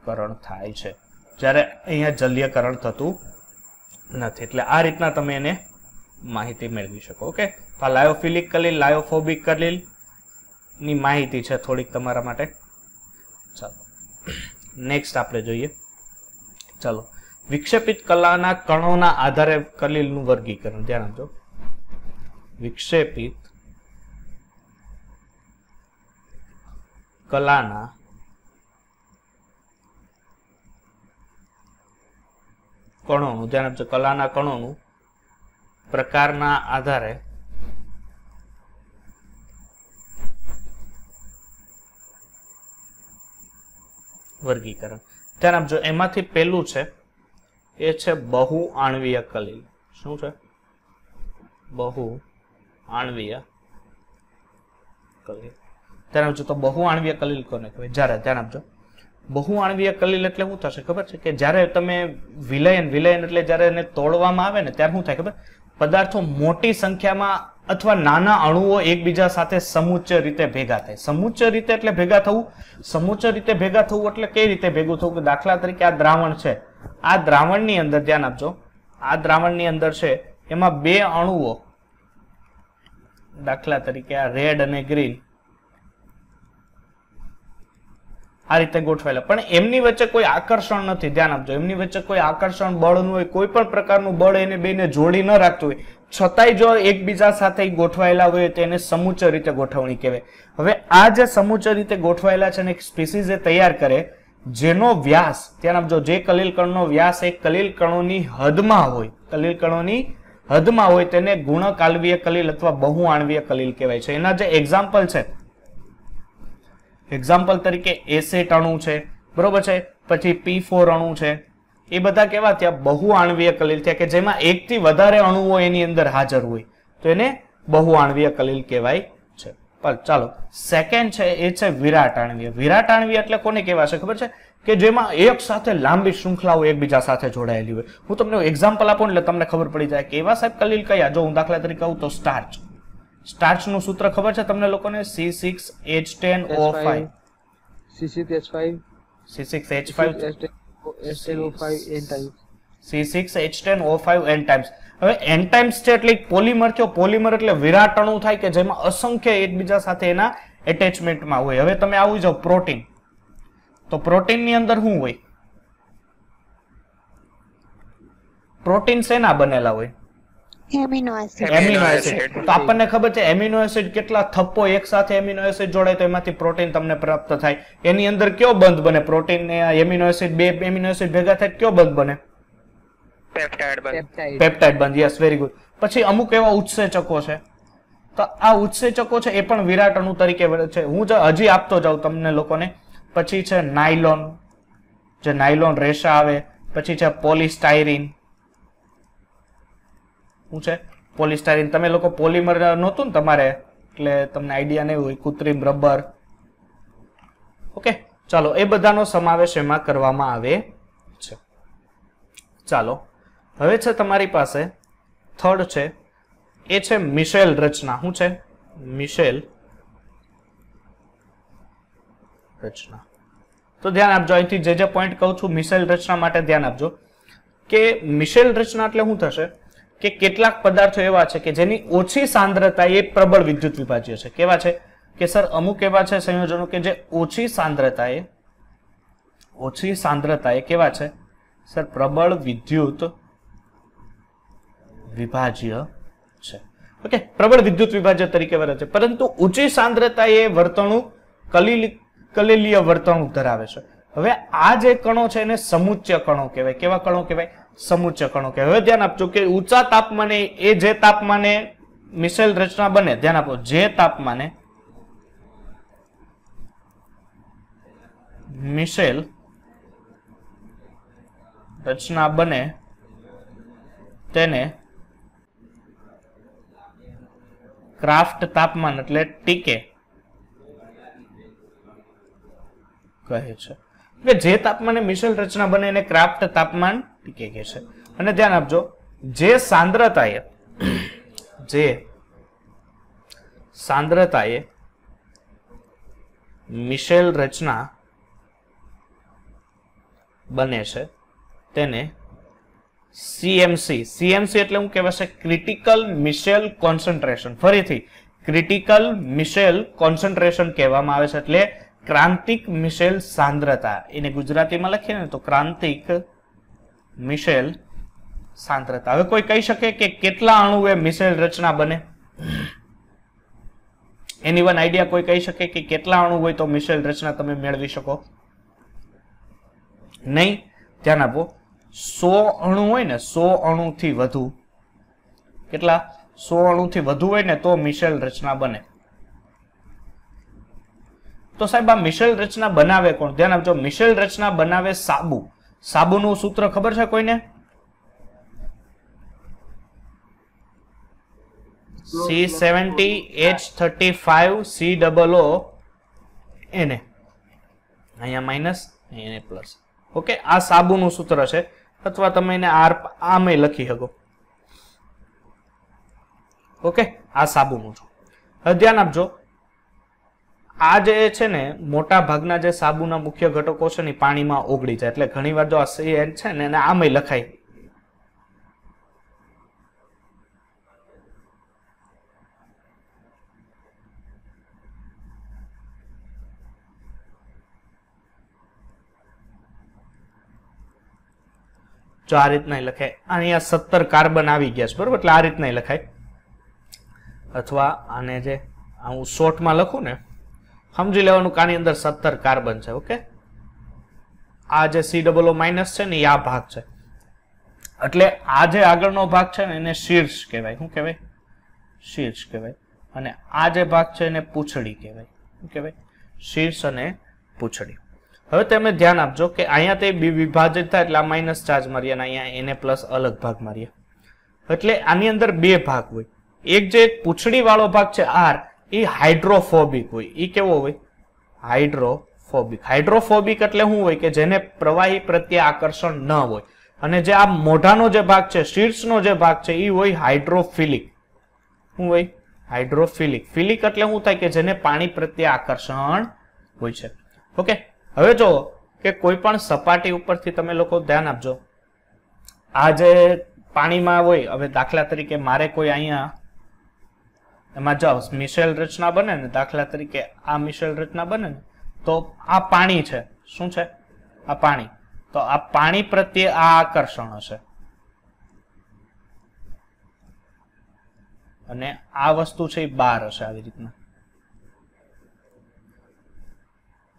કરણ થાય છે જ્યારે અહીંયા જલીયકરણ થતું નથી એટલે આ રીતના તમે એને માહિતી મેળવી શકો ઓકે લાયોફિલિક કલીલ લાયોફોબિક કલીલ ની માહિતી છે થોડીક તમારા માટે ચાલો નેક્સ્ટ આપણે જોઈએ ચાલો વિક્ષેપિત કલાના કણોના આધારે કલીલનું વર્ગીકરણ ધ્યાન આપજો વિક્ષેપિત કલાના કણોનું ધ્યાન આપજો કલાના કણોનું પ્રકારના આધારે વર્ગીકરણ ધ્યાન આપજો એમાંથી પહેલું છે એ છે બહુ આણવીય કલીલ શું છે બહુ આણવીય કલીલ ધ્યાન આપજો તો બહુ આણવીય કલીલ કોને કહેવાય જ્યારે ધ્યાન આપજો બહુ આણવીય કલીલ એટલે શું થશે ખબર છે કે જ્યારે તમે વિલયન વિલયન એટલે જ્યારે એને તોડવામાં આવે ને ત્યારે શું થાય ખબર પદાર્થો મોટી સંખ્યામાં અથવા નાના અણુઓ એકબીજા સાથે સમુચ્ચ રીતે ભેગા થાય સમુચ્ચ રીતે એટલે ભેગા થવું સમુચ્ય રીતે ભેગા થવું એટલે કઈ રીતે ભેગું થવું કે દાખલા તરીકે આ દ્રાવણ છે આ દ્રાવણની અંદર ધ્યાન આપજો આ દ્રાવણની અંદર છે એમાં બે અણુઓ દાખલા તરીકે આ રેડ અને ગ્રીન આ રીતે ગોઠવાયેલા પણ એમની વચ્ચે કોઈ આકર્ષણ નથી ધ્યાન આપજો એમની વચ્ચે કોઈ આકર્ષણ બળનું હોય કોઈ પણ પ્રકારનું બળ એને બેને જોડી ન રાખતું હોય છતાંય જો એકબીજા સાથે ગોઠવાયેલા હોય એને સમુચય રીતે ગોઠવણી કહેવાય હવે આ જે સમુચય રીતે ગોઠવાયેલા છે ને એક સ્પીસીઝ એ તૈયાર કરે જેનો વ્યાસ ત્યાં જો જે કલીલકણનો વ્યાસ એ કલીલકણોની હદમાં હોય કલીલકણોની હદમાં હોય તેને ગુણક આલ્વીય કલીલ અથવા બહુ આણવીય કલીલ કહેવાય છે એના જે એક્ઝામ્પલ છે એક્ઝામ્પલ તરીકે એસેટ અણુ છે બરોબર છે પછી પી ફોર અણુ છે એ બધા કેવા ત્યાં બહુ આણવીય કલીલ થયા કે જેમાં એકથી વધારે અણુઓ એની અંદર હાજર હોય તો એને બહુ આણવીય કલીલ કહેવાય છે પણ ચાલો સેકન્ડ છે એ છે વિરાટ આણવીય વિરાટ આણવીય એટલે કોને કહેવાય છે ખબર છે કે જેમાં એક સાથે લાંબી શૃંખલાઓ એકબીજા સાથે જોડાયેલી હોય હું તમને એક્ઝામ્પલ આપું એટલે તમને ખબર પડી જાય કે એવા સાહેબ કલીલ કયા જો હું દાખલા તરીકે કહું તો સ્ટાર્ચ સ્ટાર્ચનું સૂત્ર ખબર છે તમને લોકોને C six H ten O five C six H five C six H five H10O5 n type C6H10O5 n times હવે n ટાઈમ્સ છે એટલે પોલિમર થયો પોલિમર એટલે વિરાટણું થાય કે જેમાં અસંખ્ય એકબીજા સાથે એના એટેચમેન્ટમાં હોય હવે તમે આવું જાઓ પ્રોટીન તો પ્રોટીનની અંદર શું હોય પ્રોટીન શેના બનેલા હોય એમિનો એસિડ તો આપણને ખબર છે એમિનો એસિડ કેટલા થપ્પો એક સાથે એમિનો એસિડ જોડાય તો એમાંથી પ્રોટીન તમને પ્રાપ્ત થાય એની અંદર કયો બંધ બને પ્રોટીન ને એમિનો એસિડ બે એમિનો એસિડ ભેગા થાય કયો બંધ બને પેપ્ટાઇડ બંધ પેપ્ટાઇડ બંધ યસ વેરી ગુડ પછી અમુક એવા ઉત્સેચકો છે તો આ ઉત્સેચકો છે એ પણ વિરાટ અણુ તરીકે છે હું હજી આપતો જાઉં તમને લોકોને પછી છે નાયલોન જે નાયલોન રેસા આવે પછી છે પોલિસ્ટાયરીન શું છે પોલિસ્ટાઇરીન તમે લોકો પોલિમર નહોતું ને તમારે એટલે તમને આઈડિયા નહીં હોય કૃત્રિમ રબર ઓકે ચાલો એ બધાનો સમાવેશ એમાં કરવામાં આવે છે ચાલો હવે છે તમારી પાસે થર્ડ છે એ છે મિશેલ રચના શું છે મિશેલ રચના તો ધ્યાન આપજો અહીંથી જે જે પોઈન્ટ કહું છું મિશેલ રચના માટે ધ્યાન આપજો કે મિશેલ રચના એટલે શું થશે કે કેટલાક પદાર્થો એવા છે કે જેની ઓછી સાંદ્રતા એ પ્રબળ વિદ્યુત વિભાજ્ય છે કેવા છે કે સર અમુક એવા છે સંયોજનો કે જે ઓછી સાંદ્રતા એ ઓછી સાંદ્રતા એ કેવા છે સર પ્રબળ વિદ્યુત વિભાજ્ય છે ઓકે પ્રબળ વિદ્યુત વિભાજ્ય તરીકે વર્તે છે પરંતુ ઊંચી સાંદ્રતા એ વર્તણુક કલીલીય વર્તણુક ધરાવે છે હવે આ જે કણો છે એને સમુચ્ય કણો કહેવાય કેવા કણો કહેવાય સમુચ્ચ કણો કે હવે ધ્યાન આપજો કે ઊંચા તાપમાને એ જે તાપમાને મિસાઇલ રચના બને ધ્યાન આપો જે તાપમાને મિસાઇલ રચના બને તેને ક્રાફ્ટ તાપમાન એટલે ટીકે કહે છે એટલે જે તાપમાને મિસાઇલ રચના બને એને ક્રાફ્ટ તાપમાન લિક કે કે છે અને ધ્યાન આપજો જે સાંદ્રતાએ જે સાંદ્રતાએ મિસેલ રચના બને છે તેને सीएमસી सीएमસી એટલે હું કહેવા હશે ક્રિટિકલ મિસેલ કોન્સન્ટ્રેશન ફરીથી ક્રિટિકલ મિસેલ કોન્સન્ટ્રેશન કહેવામાં આવે છે એટલે क्रांतिक મિસેલ સાંદ્રતા એને ગુજરાતીમાં લખીએ ને તો क्रांतिक મિશેલ સાંદ્રતા હવે કોઈ કહી શકે કે કેટલા અણુ અણુએ મિશેલ રચના બને એની વન આઈડિયા કોઈ કહી શકે કે કેટલા અણુ હોય તો મિશેલ રચના તમે મેળવી શકો નહીં ધ્યાન આપો સો અણુ હોય ને સો અણુથી વધુ કેટલા સો અણુથી વધુ હોય ને તો મિશેલ રચના બને તો સાહેબ આ મિશેલ રચના બનાવે કોણ ધ્યાન આપજો મિશેલ રચના બનાવે સાબુ સાબુનું સૂત્ર ખબર છે કોઈને C seventy H thirty five C double O એને અહીંયા માઇનસ એને પ્લસ ઓકે આ સાબુનું સૂત્ર છે અથવા તમે એને આર આમે લખી શકો ઓકે આ સાબુનું છું ધ્યાન આપજો આ જે છે ને મોટા ભાગના જે સાબુના મુખ્ય ઘટકો છે ને પાણીમાં ઓગળી જાય એટલે ઘણીવાર જો આ સી એન છે ને એને આમય લખાય જો આ રીતના લખાય અહીંયા સત્તર કાર્બન આવી ગયા છે બરોબર એટલે આ રીતના લખાય અથવા આને જે હું શોર્ટમાં લખું ને સમજી લેવાનું કે આની અંદર સત્તર કાર્બન છે ઓકે આ જે સી ડબલ ઓ માઇનસ છે ને આ ભાગ છે એટલે આ જે આગળનો ભાગ છે ને એને શીર્ષ કહેવાય શું કહેવાય શીર્ષ કહેવાય અને આ જે ભાગ છે એને પૂંછડી કહેવાય શું કહેવાય શીર્ષ અને પૂંછડી હવે તમે ધ્યાન આપજો કે અહીંયા તે બી વિભાજિત થાય એટલે આ માઇનસ ચાર્જ મારીએ અને અહીંયા એને પ્લસ અલગ ભાગ મારીએ એટલે આની અંદર બે ભાગ હોય એક જે પૂંછડીવાળો ભાગ છે આર એ હાઇડ્રોફોબિક હોય એ કેવો હોય હાઇડ્રોફોબિક હાઇડ્રોફોબિક એટલે શું હોય કે જેને પ્રવાહી પ્રત્યે આકર્ષણ ન હોય અને જે આ મોઢાનો જે ભાગ છે શીર્ષનો જે ભાગ છે એ હોય હાઇડ્રોફિલિક શું હોય હાઇડ્રોફિલિક ફિલિક એટલે શું થાય કે જેને પાણી પ્રત્યે આકર્ષણ હોય છે ઓકે હવે જો કે કોઈ પણ સપાટી ઉપરથી તમે લોકો ધ્યાન આપજો આ જે પાણીમાં હોય હવે દાખલા તરીકે મારે કોઈ અહીંયા એમાં જો મિશેલ રચના બને ને દાખલા તરીકે આ મિશેલ રચના બને ને તો આ પાણી છે શું છે આ પાણી તો આ પાણી પ્રત્યે આ આકર્ષણ હશે અને આ વસ્તુ છે એ બાર હશે આવી રીતના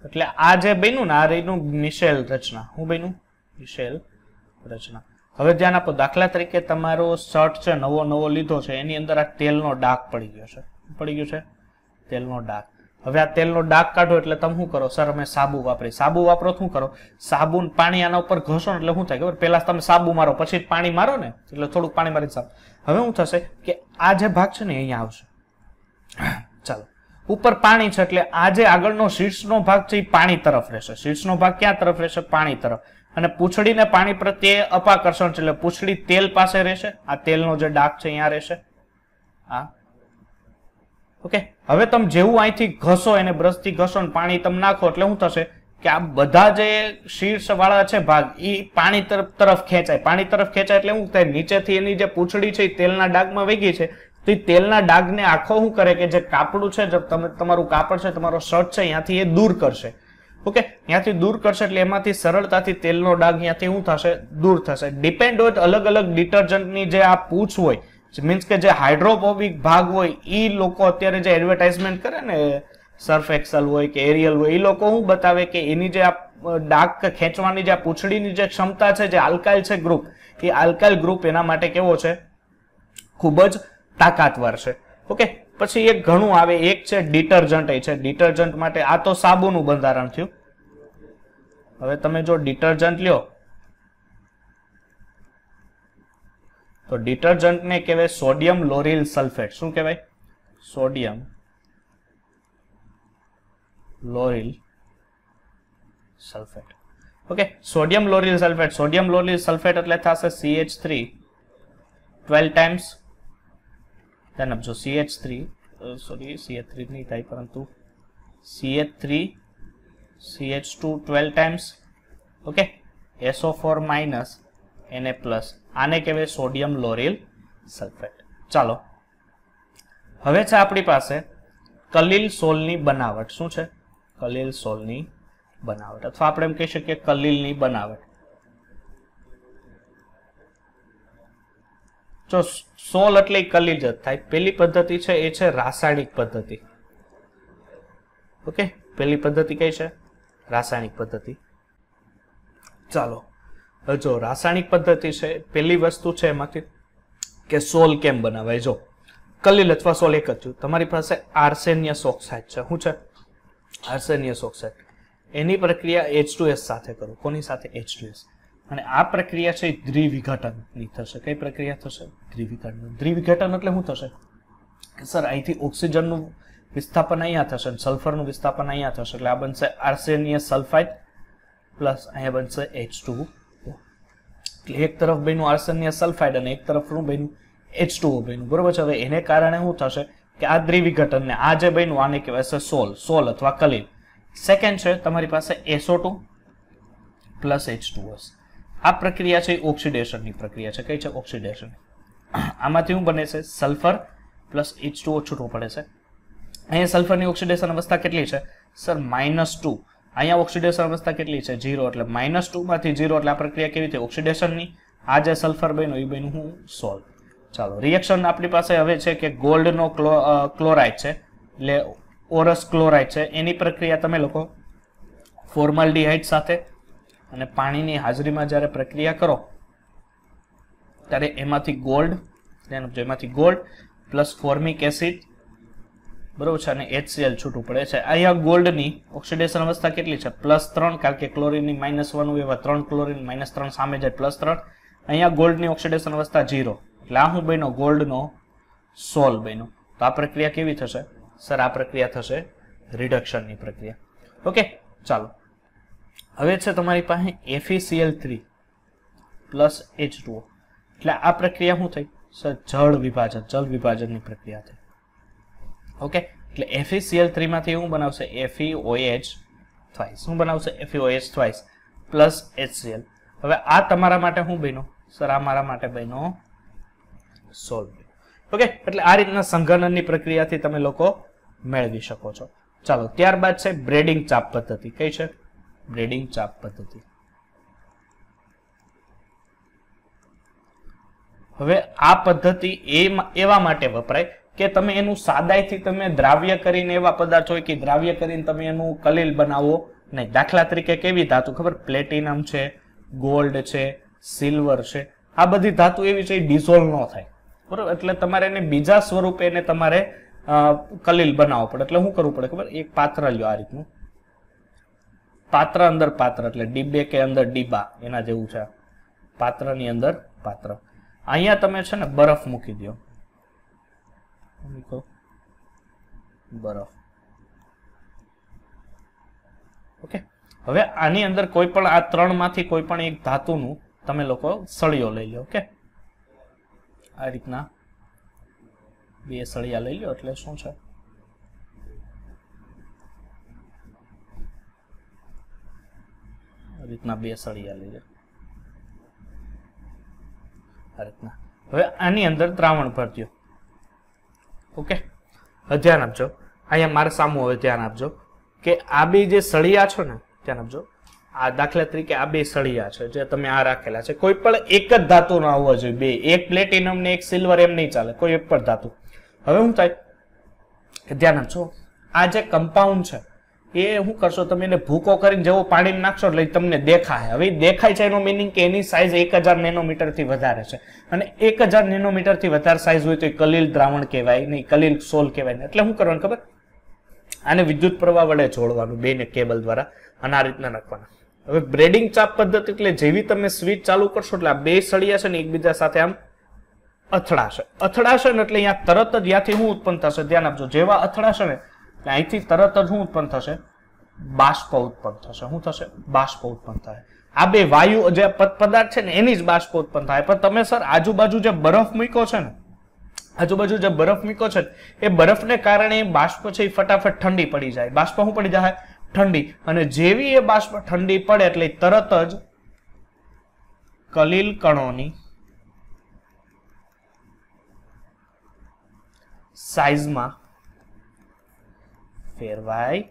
એટલે આ જે બન્યું ને આ રહીનું મિશેલ રચના હું બન્યું મિશેલ રચના હવે ધ્યાન આપો દાખલા તરીકે તમારો શર્ટ છે નવો નવો લીધો છે એની અંદર આ તેલનો ડાઘ પડી ગયો છે પડી ગયો છે તેલનો ડાઘ હવે આ તેલનો ડાક કાઢો એટલે તમે શું કરો સર અમે સાબુ વાપરી સાબુ વાપરો શું કરો સાબુ પાણી આના ઉપર ઘસો એટલે શું થાય ખબર પહેલા તમે સાબુ મારો પછી પાણી મારો ને એટલે થોડુંક પાણી મારી સાબ હવે શું થશે કે આ જે ભાગ છે ને અહીંયા આવશે ચાલો ઉપર પાણી છે એટલે આ જે આગળનો શીર્ષનો ભાગ છે એ પાણી તરફ રહેશે શીર્ષનો ભાગ ક્યાં તરફ રહેશે પાણી તરફ અને પૂંછડીને પાણી પ્રત્યે અપાકર્ષણ છે એટલે પૂછડી તેલ પાસે રહેશે આ તેલનો જે ડાક છે અહીંયા રહેશે હા ઓકે હવે તમે જેવું અહીંથી ઘસો એને બ્રશથી ઘસો ને પાણી તમે નાખો એટલે શું થશે કે આ બધા જે શીર્ષ વાળા છે ભાગ એ પાણી તરફ તરફ ખેંચાય પાણી તરફ ખેંચાય એટલે શું થાય નીચેથી એની જે પૂંછડી છે એ તેલના ડાગમાં વેગી છે તો એ તેલના ડાગને આખો શું કરે કે જે કાપડું છે જે તમે તમારું કાપડ છે તમારો શર્ટ છે અહીંયાથી એ દૂર કરશે ઓકે ત્યાંથી દૂર કરશે એટલે એમાંથી સરળતાથી તેલનો ડાઘ ત્યાંથી શું થશે દૂર થશે ડિપેન્ડ હોય અલગ અલગ ડિટર્જન્ટની જે આ પૂછ હોય મીન્સ કે જે હાઇડ્રોપોબિક ભાગ હોય એ લોકો અત્યારે જે એડવર્ટાઇઝમેન્ટ કરે ને સર્ફ એક્સલ હોય કે એરિયલ હોય એ લોકો શું બતાવે કે એની જે આ ડાક ખેંચવાની જે આ પૂંછડીની જે ક્ષમતા છે જે આલ્કાઇલ છે ગ્રુપ એ આલ્કાઇલ ગ્રુપ એના માટે કેવો છે ખૂબ જ તાકાતવર છે ઓકે પછી એક ઘણું આવે એક છે ડિટર્જન્ટ એ છે ડિટર્જન્ટ માટે આ તો સાબુનું બંધારણ થયું હવે તમે જો ડિટર્જન્ટ લ્યો તો ડિટર્જન્ટને કહેવાય સોડિયમ લોરિલ સલ્ફેટ શું કહેવાય sodium lauryl sulphate okay sodium lauryl sulphate sodium lauryl sulphate એટલે થશે સીએચ થ્રી ટ્વેલ્વ ટાઈમ્સ ધ્યાન આપજો CH three sorry CH three નહીં થાય પરંતુ CH three CH two twelve times okay SO four minus એને પ્લસ આને કહેવાય સોડિયમ લોરિલ સલ્ફેટ ચાલો હવે છે આપણી પાસે કલીલ સોલની બનાવટ શું છે કલીલ સોલની બનાવટ અથવા આપણે એમ કહી શકીએ કલીલની બનાવટ જો સોલ એટલે કલી જત થાય પહેલી પદ્ધતિ છે એ છે રાસાયણિક પદ્ધતિ ઓકે પહેલી પદ્ધતિ કઈ છે રાસાયણિક પદ્ધતિ ચાલો જો રાસાયણિક પદ્ધતિ છે પહેલી વસ્તુ છે એમાંથી કે સોલ કેમ બનાવાય જો કલીલ અથવા સોલ એક જ થયું તમારી પાસે આર્સેનિયસ ઓક્સાઇડ છે શું છે આર્સેનિયસ ઓક્સાઇડ એની પ્રક્રિયા એચ ટુ એસ સાથે કરો કોની સાથે એચ ટુ એસ અને આ પ્રક્રિયા છે દ્વિવિઘટનની થશે કઈ પ્રક્રિયા થશે દ્વિવિઘટન દ્વિવિઘટન એટલે શું થશે કે સર અહીંથી ઓક્સિજનનું વિસ્થાપન અહીંયા થશે સલ્ફરનું વિસ્થાપન અહીંયા થશે એટલે આ બનશે આર્સેનિયસ સલ્ફાઇડ પ્લસ અહીંયા બનશે એચ ટુ એટલે એક તરફ બન્યું આર્સેનિયસ સલ્ફાઇડ અને એક તરફનું બન્યું એચ ટુ બન્યું બરોબર છે હવે એને કારણે શું થશે કે આ દ્વિવિઘટનને આ જે બન્યું આને કહેવાય છે સોલ સોલ અથવા કલીન સેકન્ડ છે તમારી પાસે SO two plus H two હશે આ પ્રક્રિયા છે ઓક્સિડેશનની પ્રક્રિયા છે કઈ છે ઓક્સિડેશન આમાંથી શું બને છે સલ્ફર પ્લસ એચ ટુ છૂટવું પડે છે અહીંયા સલ્ફરની ઓક્સિડેશન અવસ્થા કેટલી છે સર માઇનસ ટુ અહીંયા ઓક્સિડેશન અવસ્થા કેટલી છે ઝીરો એટલે માઇનસ ટુમાંથી જીરો એટલે આ પ્રક્રિયા કેવી રીતે ઓક્સિડેશનની આ જે સલ્ફર બન્યો એ બન્યું હું સોલ્વ ચાલો રિએક્શન આપણી પાસે હવે છે કે ગોલ્ડનો ક્લો ક્લોરાઇડ છે એટલે ઓરસ ક્લોરાઇડ છે એની પ્રક્રિયા તમે લોકો ફોર્મલ ડિહાઇડ સાથે અને પાણીની હાજરીમાં જ્યારે પ્રક્રિયા કરો ત્યારે એમાંથી ગોલ્ડ એમાંથી ગોલ્ડ પ્લસ ફોર્મિક એસિડ બરોબર છે અને એચસીએલ છૂટું પડે છે અહીંયા ગોલ્ડની ઓક્સિડેશન અવસ્થા કેટલી છે પ્લસ ત્રણ કારણ કે ક્લોરિનની માઇનસ વન એવા ત્રણ ક્લોરિન માઇનસ ત્રણ સામે જાય પ્લસ ત્રણ અહીંયા ગોલ્ડની ઓક્સિડેશન અવસ્થા ઝીરો એટલે આ હું બન્યો ગોલ્ડનો સોલ બન્યો તો આ પ્રક્રિયા કેવી થશે સર આ પ્રક્રિયા થશે રિડક્શનની પ્રક્રિયા ઓકે ચાલો હવે છે તમારી પાસે FeCl three plus H two O એટલે આ પ્રક્રિયા શું થઈ સર જળ વિભાજન જળ વિભાજનની પ્રક્રિયા થઈ ઓકે એટલે એફીસીએલ થ્રીમાંથી એવું બનાવશે એફીઓએચ થવાઈસ શું બનાવશે એફીઓએચ થવાઈસ પ્લસ એચસીએલ હવે આ તમારા માટે શું બન્યો સર આ મારા માટે બન્યો સોલ્વ ઓકે એટલે આ રીતના સંઘનનની પ્રક્રિયાથી તમે લોકો મેળવી શકો છો ચાલો ત્યારબાદ છે બ્રેડિંગ ચાપ પદ્ધતિ કઈ છે બ્રીડિંગ ચાપ પદ્ધતિ હવે આ પદ્ધતિ એ એવા માટે વપરાય કે તમે એનું સાદાઈથી તમે દ્રાવ્ય કરીને એવા પદાર્થ હોય કે દ્રાવ્ય કરીને તમે એનું કલીલ બનાવો નહીં દાખલા તરીકે કેવી ધાતુ ખબર પ્લેટિનમ છે ગોલ્ડ છે સિલ્વર છે આ બધી ધાતુ એવી છે ડિઝોલ્વ ન થાય બરોબર એટલે તમારે એને બીજા સ્વરૂપે એને તમારે કલીલ બનાવવો પડે એટલે શું કરવું પડે ખબર એક પાત્ર લ્યો આ રીતનું પાત્ર અંદર પાત્ર એટલે ડીબે કે અંદર ડીબા એના જેવું છે પાત્રની અંદર પાત્ર અહીંયા તમે છે ને બરફ મૂકી દો બરફ ઓકે હવે આની અંદર કોઈ પણ આ ત્રણમાંથી કોઈ પણ એક ધાતુનું તમે લોકો સળિયો લઈ લો ઓકે આ રીતના બે સળિયા લઈ લો એટલે શું છે રીતના બે સળિયા લીધા આ રીતના હવે આની અંદર દ્રાવણ ભરજો ઓકે ધ્યાન આપજો અહીંયા મારે સામું હવે ધ્યાન આપજો કે આ બે જે સળિયા છો ને ધ્યાન આપજો આ દાખલા તરીકે આ બે સળિયા છે જે તમે આ રાખેલા છે કોઈ પણ એક જ ધાતુ ના હોવા જોઈએ બે એક પ્લેટિનમ ને એક સિલ્વર એમ નહીં ચાલે કોઈ એક પણ ધાતુ હવે હું થાય ધ્યાન આપજો આ જે કમ્પાઉન્ડ છે એ શું કરશો તમે એને ભૂકો કરીને જેવો પાણીને નાખશો એટલે તમને દેખાય હવે દેખાય છે એનો મિનિંગ કે એની સાઇઝ એક હજાર નેનોમીટરથી વધારે છે અને એક હજાર નેનોમીટરથી વધારે સાઇઝ હોય તો એ કલીલ દ્રાવણ કહેવાય નહીં કલીલ સોલ કહેવાય ને એટલે શું કરવાનું ખબર આને વિદ્યુત પ્રવાહ વડે જોડવાનું બે ને કેબલ દ્વારા અને આ રીતના નાખવાના હવે બ્રેડિંગ ચાપ પદ્ધતિ એટલે જેવી તમે સ્વિચ ચાલુ કરશો એટલે આ બે સળિયા છે ને એકબીજા સાથે આમ અથડાશે અથડાશે ને એટલે અહીંયા તરત જ યાથી શું ઉત્પન્ન થશે ધ્યાન આપજો જેવા અથડાશે ને એટલે અહીંથી તરત જ શું ઉત્પન્ન થશે બાષ્પ ઉત્પન્ન થશે શું થશે બાષ્પ ઉત્પન્ન થાય આ બે વાયુ જે પદાર્થ છે ને એની જ બાષ્પ ઉત્પન્ન થાય પણ તમે સર આજુબાજુ જે બરફ મૂકો છે ને આજુબાજુ જે બરફ મૂકો છે એ બરફને કારણે બાષ્પ છે એ ફટાફટ ઠંડી પડી જાય બાષ્પ શું પડી જાય ઠંડી અને જેવી એ બાષ્પ ઠંડી પડે એટલે તરત જ કલીલ કણોની સાઈઝમાં ફેરવાય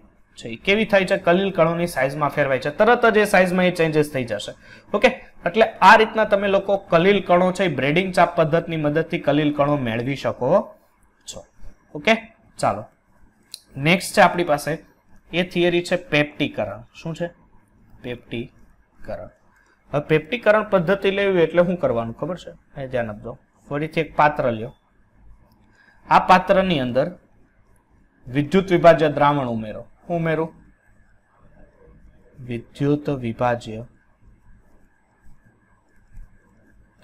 છે કેવી થાય છે કલીલ કણોની સાઇઝમાં ફેરવાય છે તરત જ એ સાઇઝમાં એ ચેન્જીસ થઈ જશે ઓકે એટલે આ રીતના તમે લોકો કલીલ કણો છે બ્રેડિંગ ચાપ પદ્ધતિની મદદથી કલીલ કણો મેળવી શકો છો ઓકે ચાલો નેક્સ્ટ છે આપણી પાસે એ થિયરી છે પેપ્ટીકરણ શું છે પેપ્ટીકરણ હવે પેપ્ટીકરણ પદ્ધતિ લેવી એટલે શું કરવાનું ખબર છે એ ધ્યાન આપજો ફરીથી એક પાત્ર લ્યો આ પાત્રની અંદર વિદ્યુત વિભાજ્ય દ્રાવણ ઉમેરો હું ઉમેરું વિદ્યુત વિભાજ્ય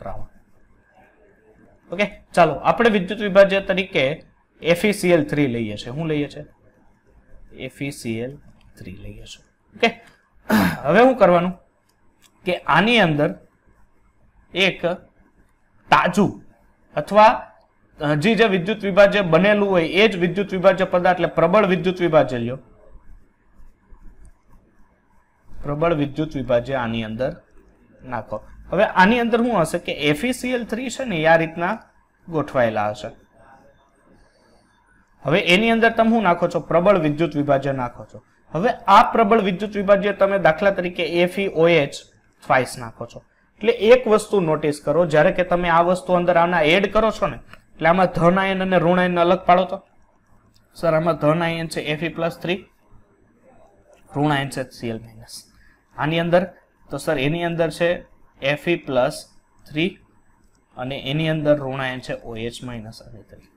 દ્રાવણ ઓકે ચાલો આપણે વિદ્યુત વિભાજ્ય તરીકે એફીસીએલ થ્રી e લઈએ છીએ શું લઈએ છીએ એફીસીએલ થ્રી e લઈએ છીએ ઓકે હવે શું કરવાનું કે આની અંદર એક તાજું અથવા હજી જે વિદ્યુત વિભાજ્ય બનેલું હોય એ જ વિદ્યુત વિભાજ્ય પદાર્થ એટલે પ્રબળ વિદ્યુત વિભાજ્ય લ્યો પ્રબળ વિદ્યુત વિભાજ્ય આની અંદર નાખો હવે આની અંદર શું હશે કે એફીસીએલ થ્રી e છે ને આ રીતના ગોઠવાયેલા હશે હવે એની અંદર તમે શું નાખો છો પ્રબળ વિદ્યુત વિભાજ્ય નાખો છો હવે આ પ્રબળ વિદ્યુત વિભાજ્ય તમે દાખલા તરીકે એફી ઓએચ e નાખો છો એટલે એક વસ્તુ નોટિસ કરો જ્યારે કે તમે આ વસ્તુ અંદર આના એડ કરો છો ને એટલે આમાં ધન આયન અને ઋણ આયન અલગ પાડો તો સર આમાં ધન આયન છે Fe પ્લસ થ્રી ઋણ આયન છે Cl માઇનસ આની અંદર તો સર એની અંદર છે Fe પ્લસ થ્રી અને એની અંદર ઋણ આયન છે OH માઇનસ અને થ્રી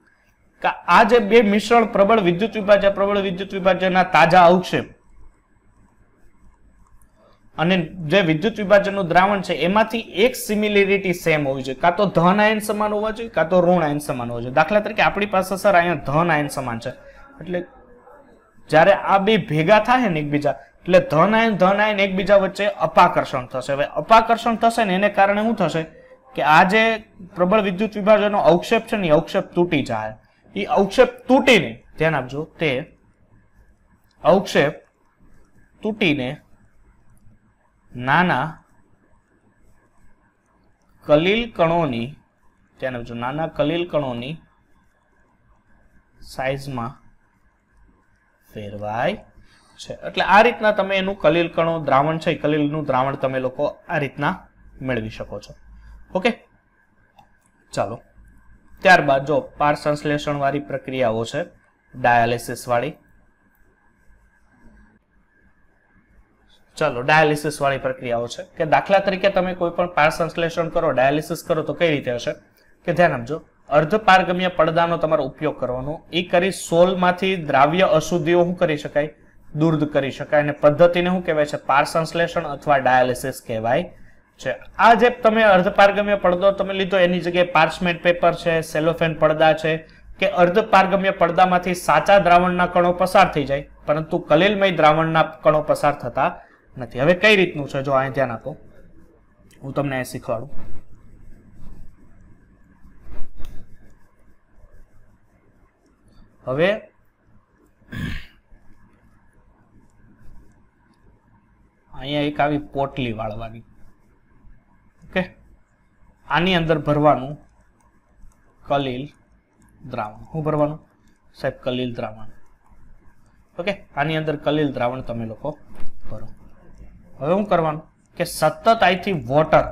આ જે બે મિશ્રણ પ્રબળ વિદ્યુત વિભાજ્ય પ્રબળ વિદ્યુત વિભાજ્યના તાજા અવક્ષેપ અને જે વિદ્યુત વિભાજનનું દ્રાવણ છે એમાંથી એક સિમિલિરિટી સેમ હોવી જોઈએ કાં તો ધન આયન સમાન હોવા જોઈએ કાં તો ઋણ આયન સમાન હોવા જોઈએ દાખલા તરીકે આપણી પાસે સર અહીંયા ધન આયન સમાન છે એટલે જ્યારે આ બે ભેગા થાય ને એકબીજા એટલે ધન આયન ધન આયન એકબીજા વચ્ચે અપાકર્ષણ થશે હવે અપાકર્ષણ થશે ને એને કારણે શું થશે કે આ જે પ્રબળ વિદ્યુત વિભાજનનો અવક્ષેપ છે ને એ અવક્ષેપ તૂટી જાય એ અવક્ષેપ તૂટીને ધ્યાન આપજો તે અવક્ષેપ તૂટીને નાના કલીલ કણોની ધ્યાન આપજો નાના કલીલ કણોની સાઇઝમાં ફેરવાય છે એટલે આ રીતના તમે એનું કલીલ કણો દ્રાવણ છે કલીલનું દ્રાવણ તમે લોકો આ રીતના મેળવી શકો છો ઓકે ચાલો ત્યારબાદ જો પાર સંશ્લેષણવાળી પ્રક્રિયાઓ છે ડાયાલિસિસવાળી ચલો ડાયાલિસિસ વાળી પ્રક્રિયાઓ છે કે દાખલા તરીકે તમે કોઈ પણ પાર સંશ્લેષણ કરો ડાયાલિસિસ કરો તો કઈ રીતે હશે કે ધ્યાન આપજો અર્ધ પારગમ્ય પડદાનો તમારો ઉપયોગ કરવાનો એ કરી સોલમાંથી દ્રાવ્ય અશુદ્ધિઓ શું કરી શકાય દૂર કરી શકાય અને પદ્ધતિને શું કહેવાય છે પાર સંશ્લેષણ અથવા ડાયાલિસિસ કહેવાય છે આ જે તમે અર્ધ પારગમ્ય પડદો તમે લીધો એની જગ્યાએ પાર્ચમેન્ટ પેપર છે સેલોફેન પડદા છે કે અર્ધ પારગમ્ય પડદામાંથી સાચા દ્રાવણના કણો પસાર થઈ જાય પરંતુ કલિલમય દ્રાવણના કણો પસાર થતા નથી હવે કઈ રીતનું છે જો અહીં ધ્યાન આપો હું તમને અહીં શીખવાડું હવે અહીંયા એક આવી પોટલી વાળવાની ઓકે આની અંદર ભરવાનું કલીલ દ્રાવણ શું ભરવાનું સાહેબ કલીલ દ્રાવણ ઓકે આની અંદર કલીલ દ્રાવણ તમે લોકો ભરો હવે શું કરવાનું કે સતત અહીંથી વોટર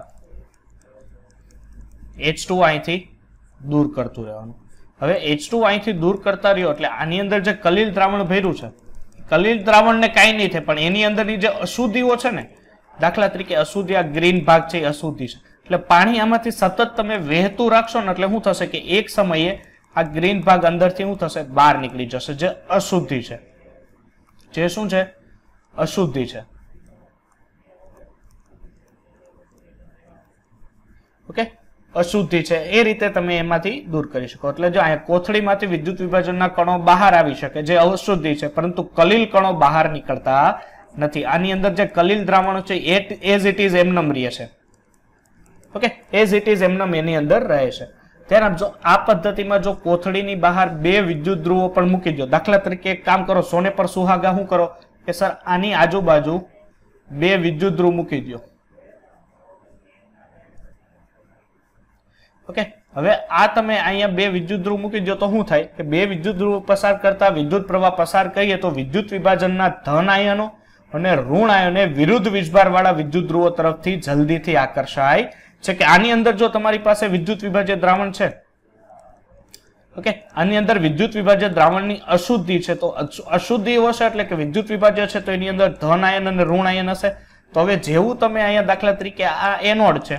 એચ ટુ અહીંથી દૂર કરતું રહેવાનું હવે એચ ટુ અહીંથી દૂર કરતા રહ્યો એટલે આની અંદર જે કલીલ દ્રાવણ ભર્યું છે કલીલ દ્રાવણને કાંઈ નહીં થાય પણ એની અંદરની જે અશુદ્ધિઓ છે ને દાખલા તરીકે અશુદ્ધિ આ ગ્રીન ભાગ છે એ અશુદ્ધિ છે એટલે પાણી આમાંથી સતત તમે વહેતું રાખશો ને એટલે શું થશે કે એક સમયે આ ગ્રીન ભાગ અંદરથી શું થશે બહાર નીકળી જશે જે અશુદ્ધિ છે જે શું છે અશુદ્ધિ છે ઓકે અશુદ્ધિ છે એ રીતે તમે એમાંથી દૂર કરી શકો એટલે જો અહીંયા કોથળીમાંથી વિદ્યુત વિભાજનના કણો બહાર આવી શકે જે અશુદ્ધિ છે પરંતુ કલીલ કણો બહાર નીકળતા નથી આની અંદર જે કલીલ દ્રાવણો છે એ એઝ ઇટ ઇઝ એમનમ રહે છે ઓકે એઝ ઇટ ઇઝ એમનમ એની અંદર રહે છે ત્યારે જો આ પદ્ધતિમાં જો કોથળીની બહાર બે વિદ્યુત ધ્રુવો પણ મૂકી દો દાખલા તરીકે એક કામ કરો સોને પર સુહાગા શું કરો કે સર આની આજુબાજુ બે વિદ્યુત ધ્રુવ મૂકી દો ઓકે હવે આ તમે અહીંયા બે વિદ્યુત ધ્રુવ મૂકી દો તો શું થાય કે બે વિદ્યુત ધ્રુવ પસાર કરતા વિદ્યુત પ્રવાહ પસાર કરીએ તો વિદ્યુત વિભાજનના ધન આયનો અને ઋણ આયને વિરુદ્ધ વીજભારવાળા વિદ્યુત ધ્રુવો તરફથી જલ્દીથી આકર્ષાય છે કે આની અંદર જો તમારી પાસે વિદ્યુત વિભાજ્ય દ્રાવણ છે ઓકે આની અંદર વિદ્યુત વિભાજ્ય દ્રાવણની અશુદ્ધિ છે તો અશુદ્ધિ છે એટલે કે વિદ્યુત વિભાજ્ય છે તો એની અંદર ધન આયન અને ઋણ આયન હશે તો હવે જેવું તમે અહીંયા દાખલા તરીકે આ એનોડ છે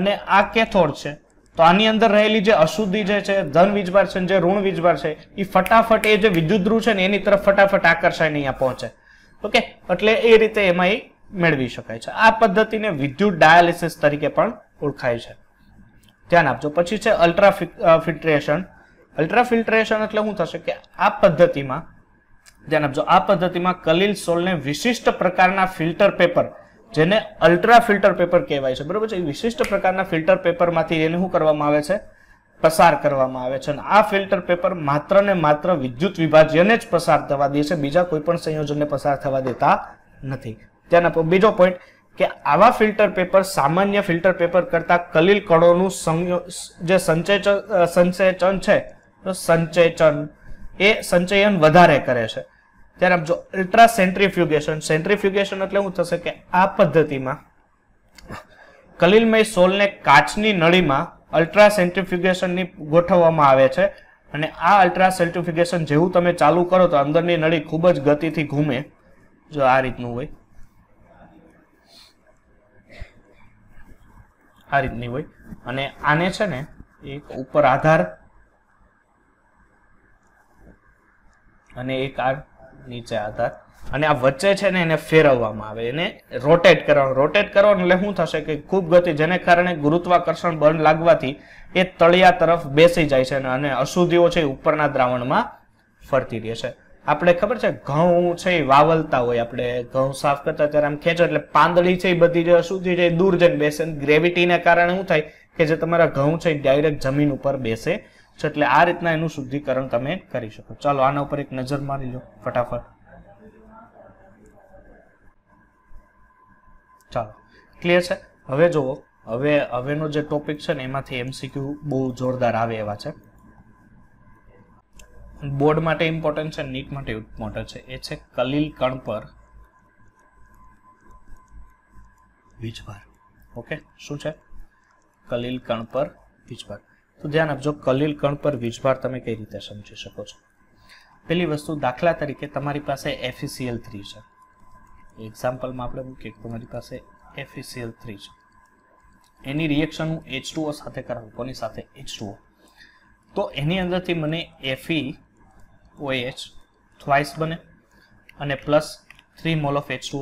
અને આ કેથોડ છે તો આની અંદર રહેલી જે અશુદ્ધિ જે છે ધન વીજભાર છે જે ઋણ વીજભાર છે એ ફટાફટ એ જે વિદ્યુત ધ્રુવ છે ને એની તરફ ફટાફટ આકર્ષાઈને અહીંયા પહોંચે ઓકે એટલે એ રીતે એમાં એ મેળવી શકાય છે આ પદ્ધતિને વિદ્યુત ડાયાલિસિસ તરીકે પણ ઓળખાય છે ધ્યાન આપજો પછી છે અલ્ટ્રા ફિલ્ટ્રેશન અલ્ટ્રા ફિલ્ટ્રેશન એટલે શું થશે કે આ પદ્ધતિમાં ધ્યાન આપજો આ પદ્ધતિમાં કલીલ સોલને વિશિષ્ટ પ્રકારના ફિલ્ટર પેપર જેને અલ્ટ્રા ફિલ્ટર પેપર કહેવાય છે બરોબર છે એ વિશિષ્ટ પ્રકારના ફિલ્ટર પેપરમાંથી એને શું કરવામાં આવે છે પસાર કરવામાં આવે છે અને આ ફિલ્ટર પેપર માત્ર ને માત્ર વિદ્યુત વિભાજ્યને જ પસાર થવા દે છે બીજા કોઈ પણ સંયોજનને પસાર થવા દેતા નથી ત્યાંના બીજો પોઈન્ટ કે આવા ફિલ્ટર પેપર સામાન્ય ફિલ્ટર પેપર કરતાં કલીલ કણોનું જે સંચયચન સંચયચન છે તો સંચયચન એ સંચયન વધારે કરે છે ત્યારે આમ જો અલ્ટ્રા સેન્ટ્રીફ્યુગેશન સેન્ટ્રીફ્યુગેશન એટલે શું થશે કે આ પદ્ધતિમાં કલીલમય સોલને કાચની નળીમાં અલ્ટ્રા સેન્ટ્રીફ્યુગેશનની ગોઠવવામાં આવે છે અને આ અલ્ટ્રા સેન્ટ્રીફ્યુગેશન જેવું તમે ચાલુ કરો તો અંદરની નળી ખૂબ જ ગતિથી ઘૂમે જો આ રીતનું હોય આ રીતની હોય અને આને છે ને એક ઉપર આધાર અને એક આ નીચે આધાર અને આ વચ્ચે છે ને એને ફેરવવામાં આવે એને રોટેટ કરવાનું રોટેટ કરો એટલે શું થશે કે ખૂબ ગતિ જેને કારણે ગુરુત્વાકર્ષણ બળ લાગવાથી એ તળિયા તરફ બેસી જાય છે અને અશુદ્ધિઓ છે ઉપરના દ્રાવણમાં ફરતી રહે છે આપણે ખબર છે ઘઉં છે એ વાવલતા હોય આપણે ઘઉં સાફ કરતા ત્યારે આમ ખેંચો એટલે પાંદડી છે એ બધી જે અશુદ્ધિ છે દૂર જઈને બેસે ગ્રેવિટીને કારણે શું થાય કે જે તમારા ઘઉં છે એ ડાયરેક્ટ જમીન ઉપર બેસે છે એટલે આ રીતના એનું શુદ્ધિકરણ તમે કરી શકો ચાલો આના ઉપર એક નજર મારી લો ફટાફટ ચાલો ક્લિયર છે હવે જુઓ હવે હવેનો જે ટોપિક છે ને એમાંથી એમસીક્યુ બહુ જોરદાર આવે એવા છે બોર્ડ માટે ઇમ્પોર્ટન્ટ છે નીટ માટે ઇમ્પોર્ટન્ટ છે એ છે કલીલ કણ પર વીજભાર ઓકે શું છે કલીલ કણ પર વીજભાર તો ધ્યાન આપજો કલીલ કણ પર વીજભાર તમે કઈ રીતે સમજી શકો છો પેલી વસ્તુ દાખલા તરીકે તમારી પાસે એફિસિયલ થ્રી e છે એક્ઝામ્પલમાં આપણે મૂકીએ કે તમારી પાસે એફિસિયલ થ્રી e છે એની રિએક્શન હું એચ ટુઓ સાથે કરાવું કોની સાથે એચ ટુઓ તો એની અંદરથી મને ઓ એચ થ્વાઇસ બને અને plus three mole of H two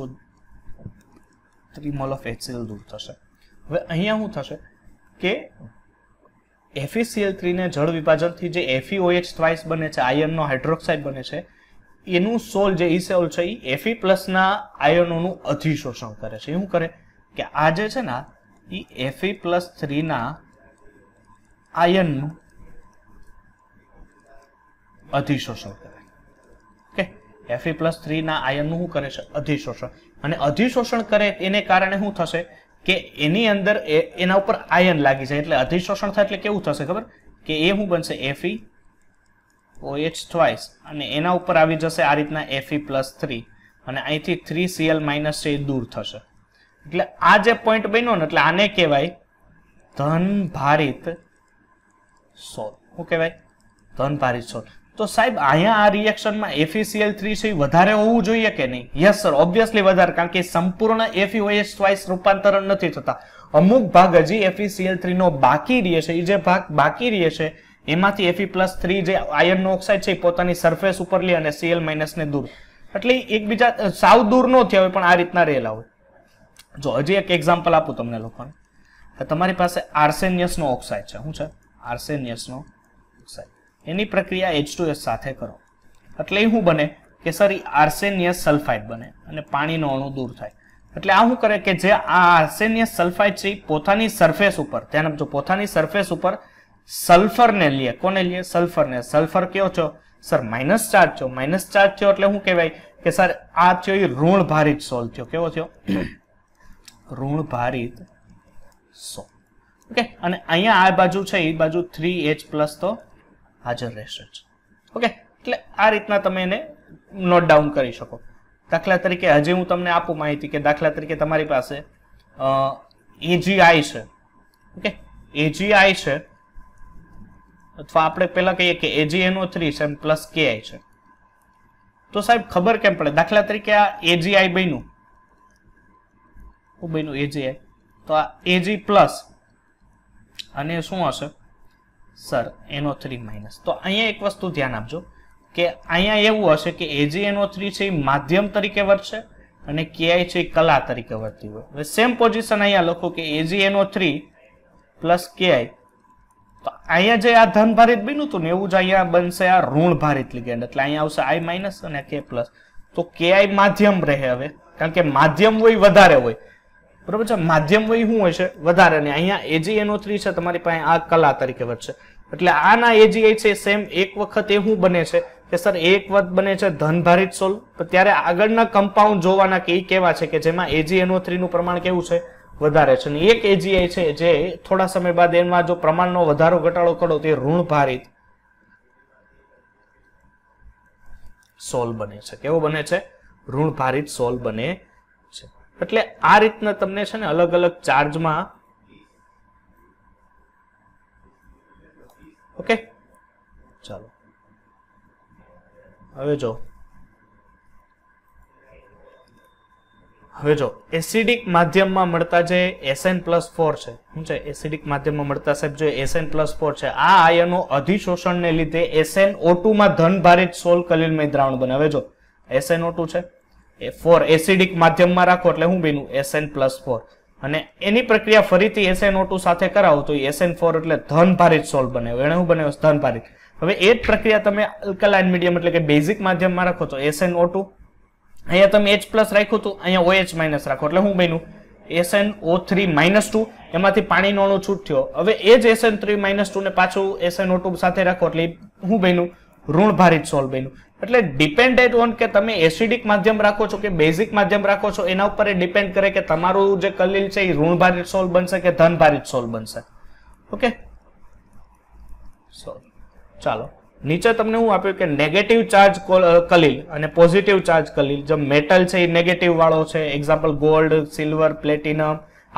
three mole of HCl દૂર થશે હવે અહીંયા શું થશે કે એફીસીએલ થ્રીને e જળ વિભાજનથી જે એફીઓએચ ટ્વાઇસ e બને છે આયર્નનો હાઇડ્રોક્સાઇડ બને છે એનું સોલ જે e ઈ ઇસેલ છે એ એફી પ્લસના આયર્નોનું અધિશોષણ કરે છે શું કરે કે આ જે છે ને એ એફી પ્લસ થ્રીના આયર્નનું અધિશોષણ કરે ઓકે એફી પ્લસ થ્રીના આયર્નનું શું કરે છે અધિશોષણ અને અધિશોષણ કરે એને કારણે શું થશે કે એની અંદર એના ઉપર આયન લાગી જાય એટલે અધિશોષણ થાય એટલે કેવું થશે ખબર કે એ શું બનશે એફઈ ઓ એચ ટ્વાઇસ અને એના ઉપર આવી જશે આ રીતના એફઈ પ્લસ થ્રી અને અહીંથી થ્રી સીએલ માઇનસ છે એ દૂર થશે એટલે આ જે પોઈન્ટ બન્યો ને એટલે આને કહેવાય ધન ભારિત સોલ શું કહેવાય ધન ભારિત સોલ તો સાહેબ અહીંયા આ રિએક્શનમાં એફીસીએલ થ્રી છે એ વધારે હોવું જોઈએ કે નહીં યસ સર ઓબ્વિયસલી વધારે કારણ કે સંપૂર્ણ એફીઓએસ ટ્વાઇસ રૂપાંતરણ નથી થતા અમુક ભાગ હજી એફીસીએલ થ્રીનો બાકી રહે છે એ જે ભાગ બાકી રહે છે એમાંથી એફી પ્લસ થ્રી જે આયર્નનો ઓક્સાઇડ છે એ પોતાની સરફેસ ઉપર લે અને સીએલ માઇનસને દૂર એટલે એકબીજા સાવ દૂર ન થયા હોય પણ આ રીતના રહેલા હોય જો હજી એક એક્ઝામ્પલ આપું તમને લોકોને તમારી પાસે આર્સેનિયસનો ઓક્સાઇડ છે શું છે આર્સેનિયસનો એની પ્રક્રિયા એચ ટુ એસ સાથે કરો એટલે શું બને કે સર એ આર્સેનિયસ સલ્ફાઇડ બને અને પાણીનો અણુ દૂર થાય એટલે આ શું કરે કે જે આ આર્સેનિયસ સલ્ફાઇડ છે પોતાની સરફેસ ઉપર ધ્યાન આપજો પોતાની સરફેસ ઉપર સલ્ફરને લે કોને લે સલ્ફરને સલ્ફર કયો છો સર માઇનસ ચાર્જ છો માઇનસ ચાર્જ થયો એટલે શું કહેવાય કે સર આ થયો એ ઋણ ભારિત સોલ થયો કેવો થયો [COUGHS] ઋણ ભારિત સોલ ઓકે અને અહીંયા આ બાજુ છે એ બાજુ થ્રી એચ પ્લસ તો હાજર રહેશે જ ઓકે એટલે આ રીતના તમે એને નોટ ડાઉન કરી શકો દાખલા તરીકે હજી હું તમને આપું માહિતી કે દાખલા તરીકે તમારી પાસે એજીઆઈ છે ઓકે એજીઆઈ છે અથવા આપણે પહેલાં કહીએ કે એજીએનઓ થ્રી છે પ્લસ કેઆઈ છે તો સાહેબ ખબર કેમ પડે દાખલા તરીકે આ એજીઆઈ બન્યું શું બન્યું એજીઆઈ તો આ એજી પ્લસ અને શું હશે સર એનો થ્રી માઇનસ તો અહીંયા એક વસ્તુ ધ્યાન આપજો કે અહીંયા એવું હશે કે એજી એનો થ્રી છે એ માધ્યમ તરીકે વર્તશે અને કેઆઈ છે એ કલા તરીકે વર્તી હોય હવે સેમ પોઝિશન અહીંયા લખો કે એજી એનો થ્રી પ્લસ કેઆઈ તો અહીંયા જે આ ધન ભારિત બન્યું હતું ને એવું જ અહીંયા બનશે આ ઋણ ભારિત લિગેન્ડ એટલે અહીંયા આવશે આઈ માઇનસ અને કે પ્લસ તો કેઆઈ માધ્યમ રહે હવે કારણ કે માધ્યમ હોય વધારે હોય બરોબર છે માધ્યમ વય શું હશે વધારે ને અહીંયા એજી એનો થ્રી છે તમારી પાસે આ કલા તરીકે વધશે એટલે આના એજીઆઈ છે સેમ એક વખત એ શું બને છે કે સર એક વખત બને છે ધનભારિત સોલ તો ત્યારે આગળના કમ્પાઉન્ડ જોવાના કે એ કેવા છે કે જેમાં એજી એનો થ્રીનું પ્રમાણ કેવું છે વધારે છે ને એક એજીઆઈ છે જે થોડા સમય બાદ એમાં જો પ્રમાણનો વધારો ઘટાડો કરો તો એ ઋણભારિત સોલ બને છે કેવો બને છે ઋણ ભારિત સોલ બને છે એટલે આ રીતના તમને છે ને અલગ અલગ ચાર્જમાં ઓકે ચાલો હવે જો હવે જો એસિડિક માધ્યમમાં મળતા જે એસએન પ્લસ ફોર છે શું છે એસિડિક માધ્યમમાં મળતા સાહેબ જો એસએન પ્લસ ફોર છે આ આયનો અધિશોષણને લીધે એસએન ઓટુમાં ધન ભારિત સોલ કલીલમય દ્રાવણ બને હવે જો એસએન ઓટુ છે ફોર એસિડિક માધ્યમમાં રાખો એટલે શું બન્યું એસએન પ્લસ ફોર અને એની પ્રક્રિયા ફરીથી એસએન ટુ સાથે કરાવો તો એસએન ફોર એટલે ધન ભારિત સોલ બનાવ્યો એણે શું બન્યો ધન ભારિત હવે એ જ પ્રક્રિયા તમે અલ્કલાઇન મીડિયમ એટલે કે બેઝિક માધ્યમમાં રાખો તો એસએન ઓ ટુ અહીંયા તમે એચ પ્લસ રાખ્યું હતું અહીંયા ઓએચ માઇનસ રાખો એટલે શું બન્યું SN O three minus two એમાંથી પાણીનો અણુ છૂટ થયો હવે એ જ એસએન થ્રી માઇનસ ટુ ને પાછું એસએન ઓ ટુ સાથે રાખો એટલે શું બન્યું ઋણભારિત સોલ્વ બન્યું એટલે ડિપેન્ડેડ ઓન કે તમે એસિડિક માધ્યમ રાખો છો કે બેઝિક માધ્યમ રાખો છો એના ઉપર એ ડિપેન્ડ કરે કે તમારું જે કલીલ છે એ ઋણભારિત સોલ બનશે કે ધનભારિત સોલ બનશે ઓકે સોરી ચાલો નીચે તમને હું આપ્યું કે નેગેટિવ ચાર્જ કલીલ અને પોઝિટિવ ચાર્જ કલીલ જે મેટલ છે એ નેગેટિવ વાળો છે example gold silver platinum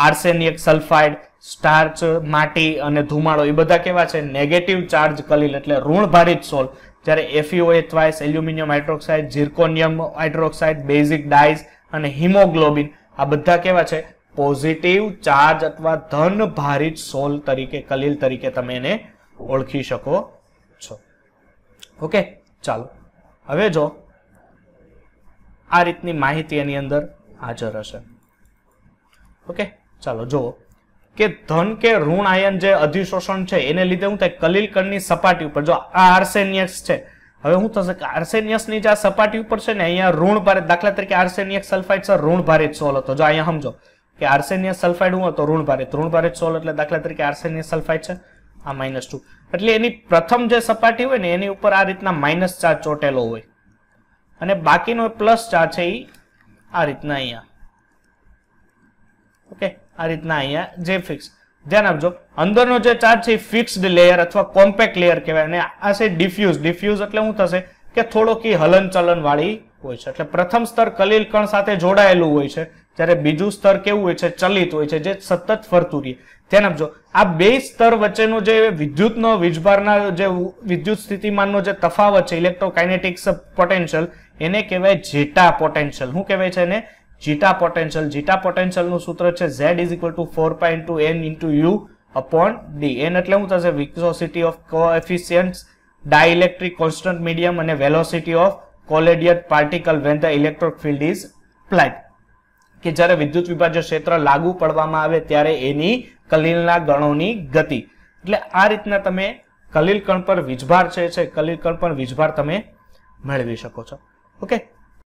arsenic sulphide starch માટી અને ધુમાડો એ બધા કેવા છે નેગેટિવ ચાર્જ કલીલ એટલે ઋણભારિત સોલ જ્યારે એફયુએચ વાઇસ aluminium hydroxide zirconium hydroxide basic dyes અને હિમોગ્લોબિન આ બધા કેવા છે પોઝિટિવ ચાર્જ અથવા ધન ભારિત સોલ તરીકે કલીલ તરીકે તમે એને ઓળખી શકો છો ઓકે ચાલો હવે જો આ રીતની માહિતી એની અંદર હાજર હશે ઓકે ચાલો જુઓ કે ધન કે ઋણ આયન જે અધિશોષણ છે એને લીધે હું થાય કલીલકણની સપાટી ઉપર જો આ આર્સેનિયક્સ છે હવે હું થશે કે આર્સેનિયસની જે આ સપાટી ઉપર છે ને અહીંયા ઋણ ભારે દાખલા તરીકે આર્સેનિયક સલ્ફાઇડ છે ઋણ ભારે સોલ હતો જો અહીંયા સમજો કે આર્સેનિયસ સલ્ફાઇડ હું હતો ઋણ ભારિત ઋણ ભારિત સોલ એટલે દાખલા તરીકે આર્સેનિયસ સલ્ફાઇડ છે આ માઇનસ ટુ એટલે એની પ્રથમ જે સપાટી હોય ને એની ઉપર આ રીતના માઇનસ ચાર્જ ચોટેલો હોય અને બાકીનો પ્લસ ચાર્જ છે એ આ રીતના અહીંયા ઓકે આ રીતના અહીંયા જે ફિક્સ ધ્યાન આપજો અંદરનો જે ચાર્જ છે ફિક્સ્ડ લેયર અથવા કોમ્પેક્ટ લેયર કહેવાય અને આ છે ડિફ્યુઝ ડિફ્યુઝ એટલે શું થશે કે થોડોક એ હલનચલન વાળી હોય છે એટલે પ્રથમ સ્તર કલીલ કણ સાથે જોડાયેલું હોય છે જ્યારે બીજું સ્તર કેવું હોય છે ચલિત હોય છે જે સતત ફરતું રહે ધ્યાન આપજો આ બે સ્તર વચ્ચેનો જે વિદ્યુતનો વીજભારના જે વિદ્યુત સ્થિતિમાનનો જે તફાવત છે ઇલેક્ટ્રોકાઇનેટિક્સ પોટેન્શિયલ એને કહેવાય જેટા પોટેન્શિયલ શું કહેવાય છે એને જીટા પોટેન્શિયલ જીટા પોટેન્શિયલનું સૂત્ર છે Z is equal to four pine to N into U upon D N એટલે શું થશે વિકસોસિટી ઓફ કો કોએફિશિયન્ટ્સ ડાઇલેક્ટ્રિક કોન્સ્ટન્ટ મીડિયમ અને velocity of colloidal particle when the electric field is applied કે જ્યારે વિદ્યુત વિભાજ્ય ક્ષેત્ર લાગુ પડવામાં આવે ત્યારે એની કલીલના ગણોની ગતિ એટલે આ રીતના તમે કલીલ કણ પર વીજભાર છે કલીલ કણ પર વીજભાર તમે મેળવી શકો છો ઓકે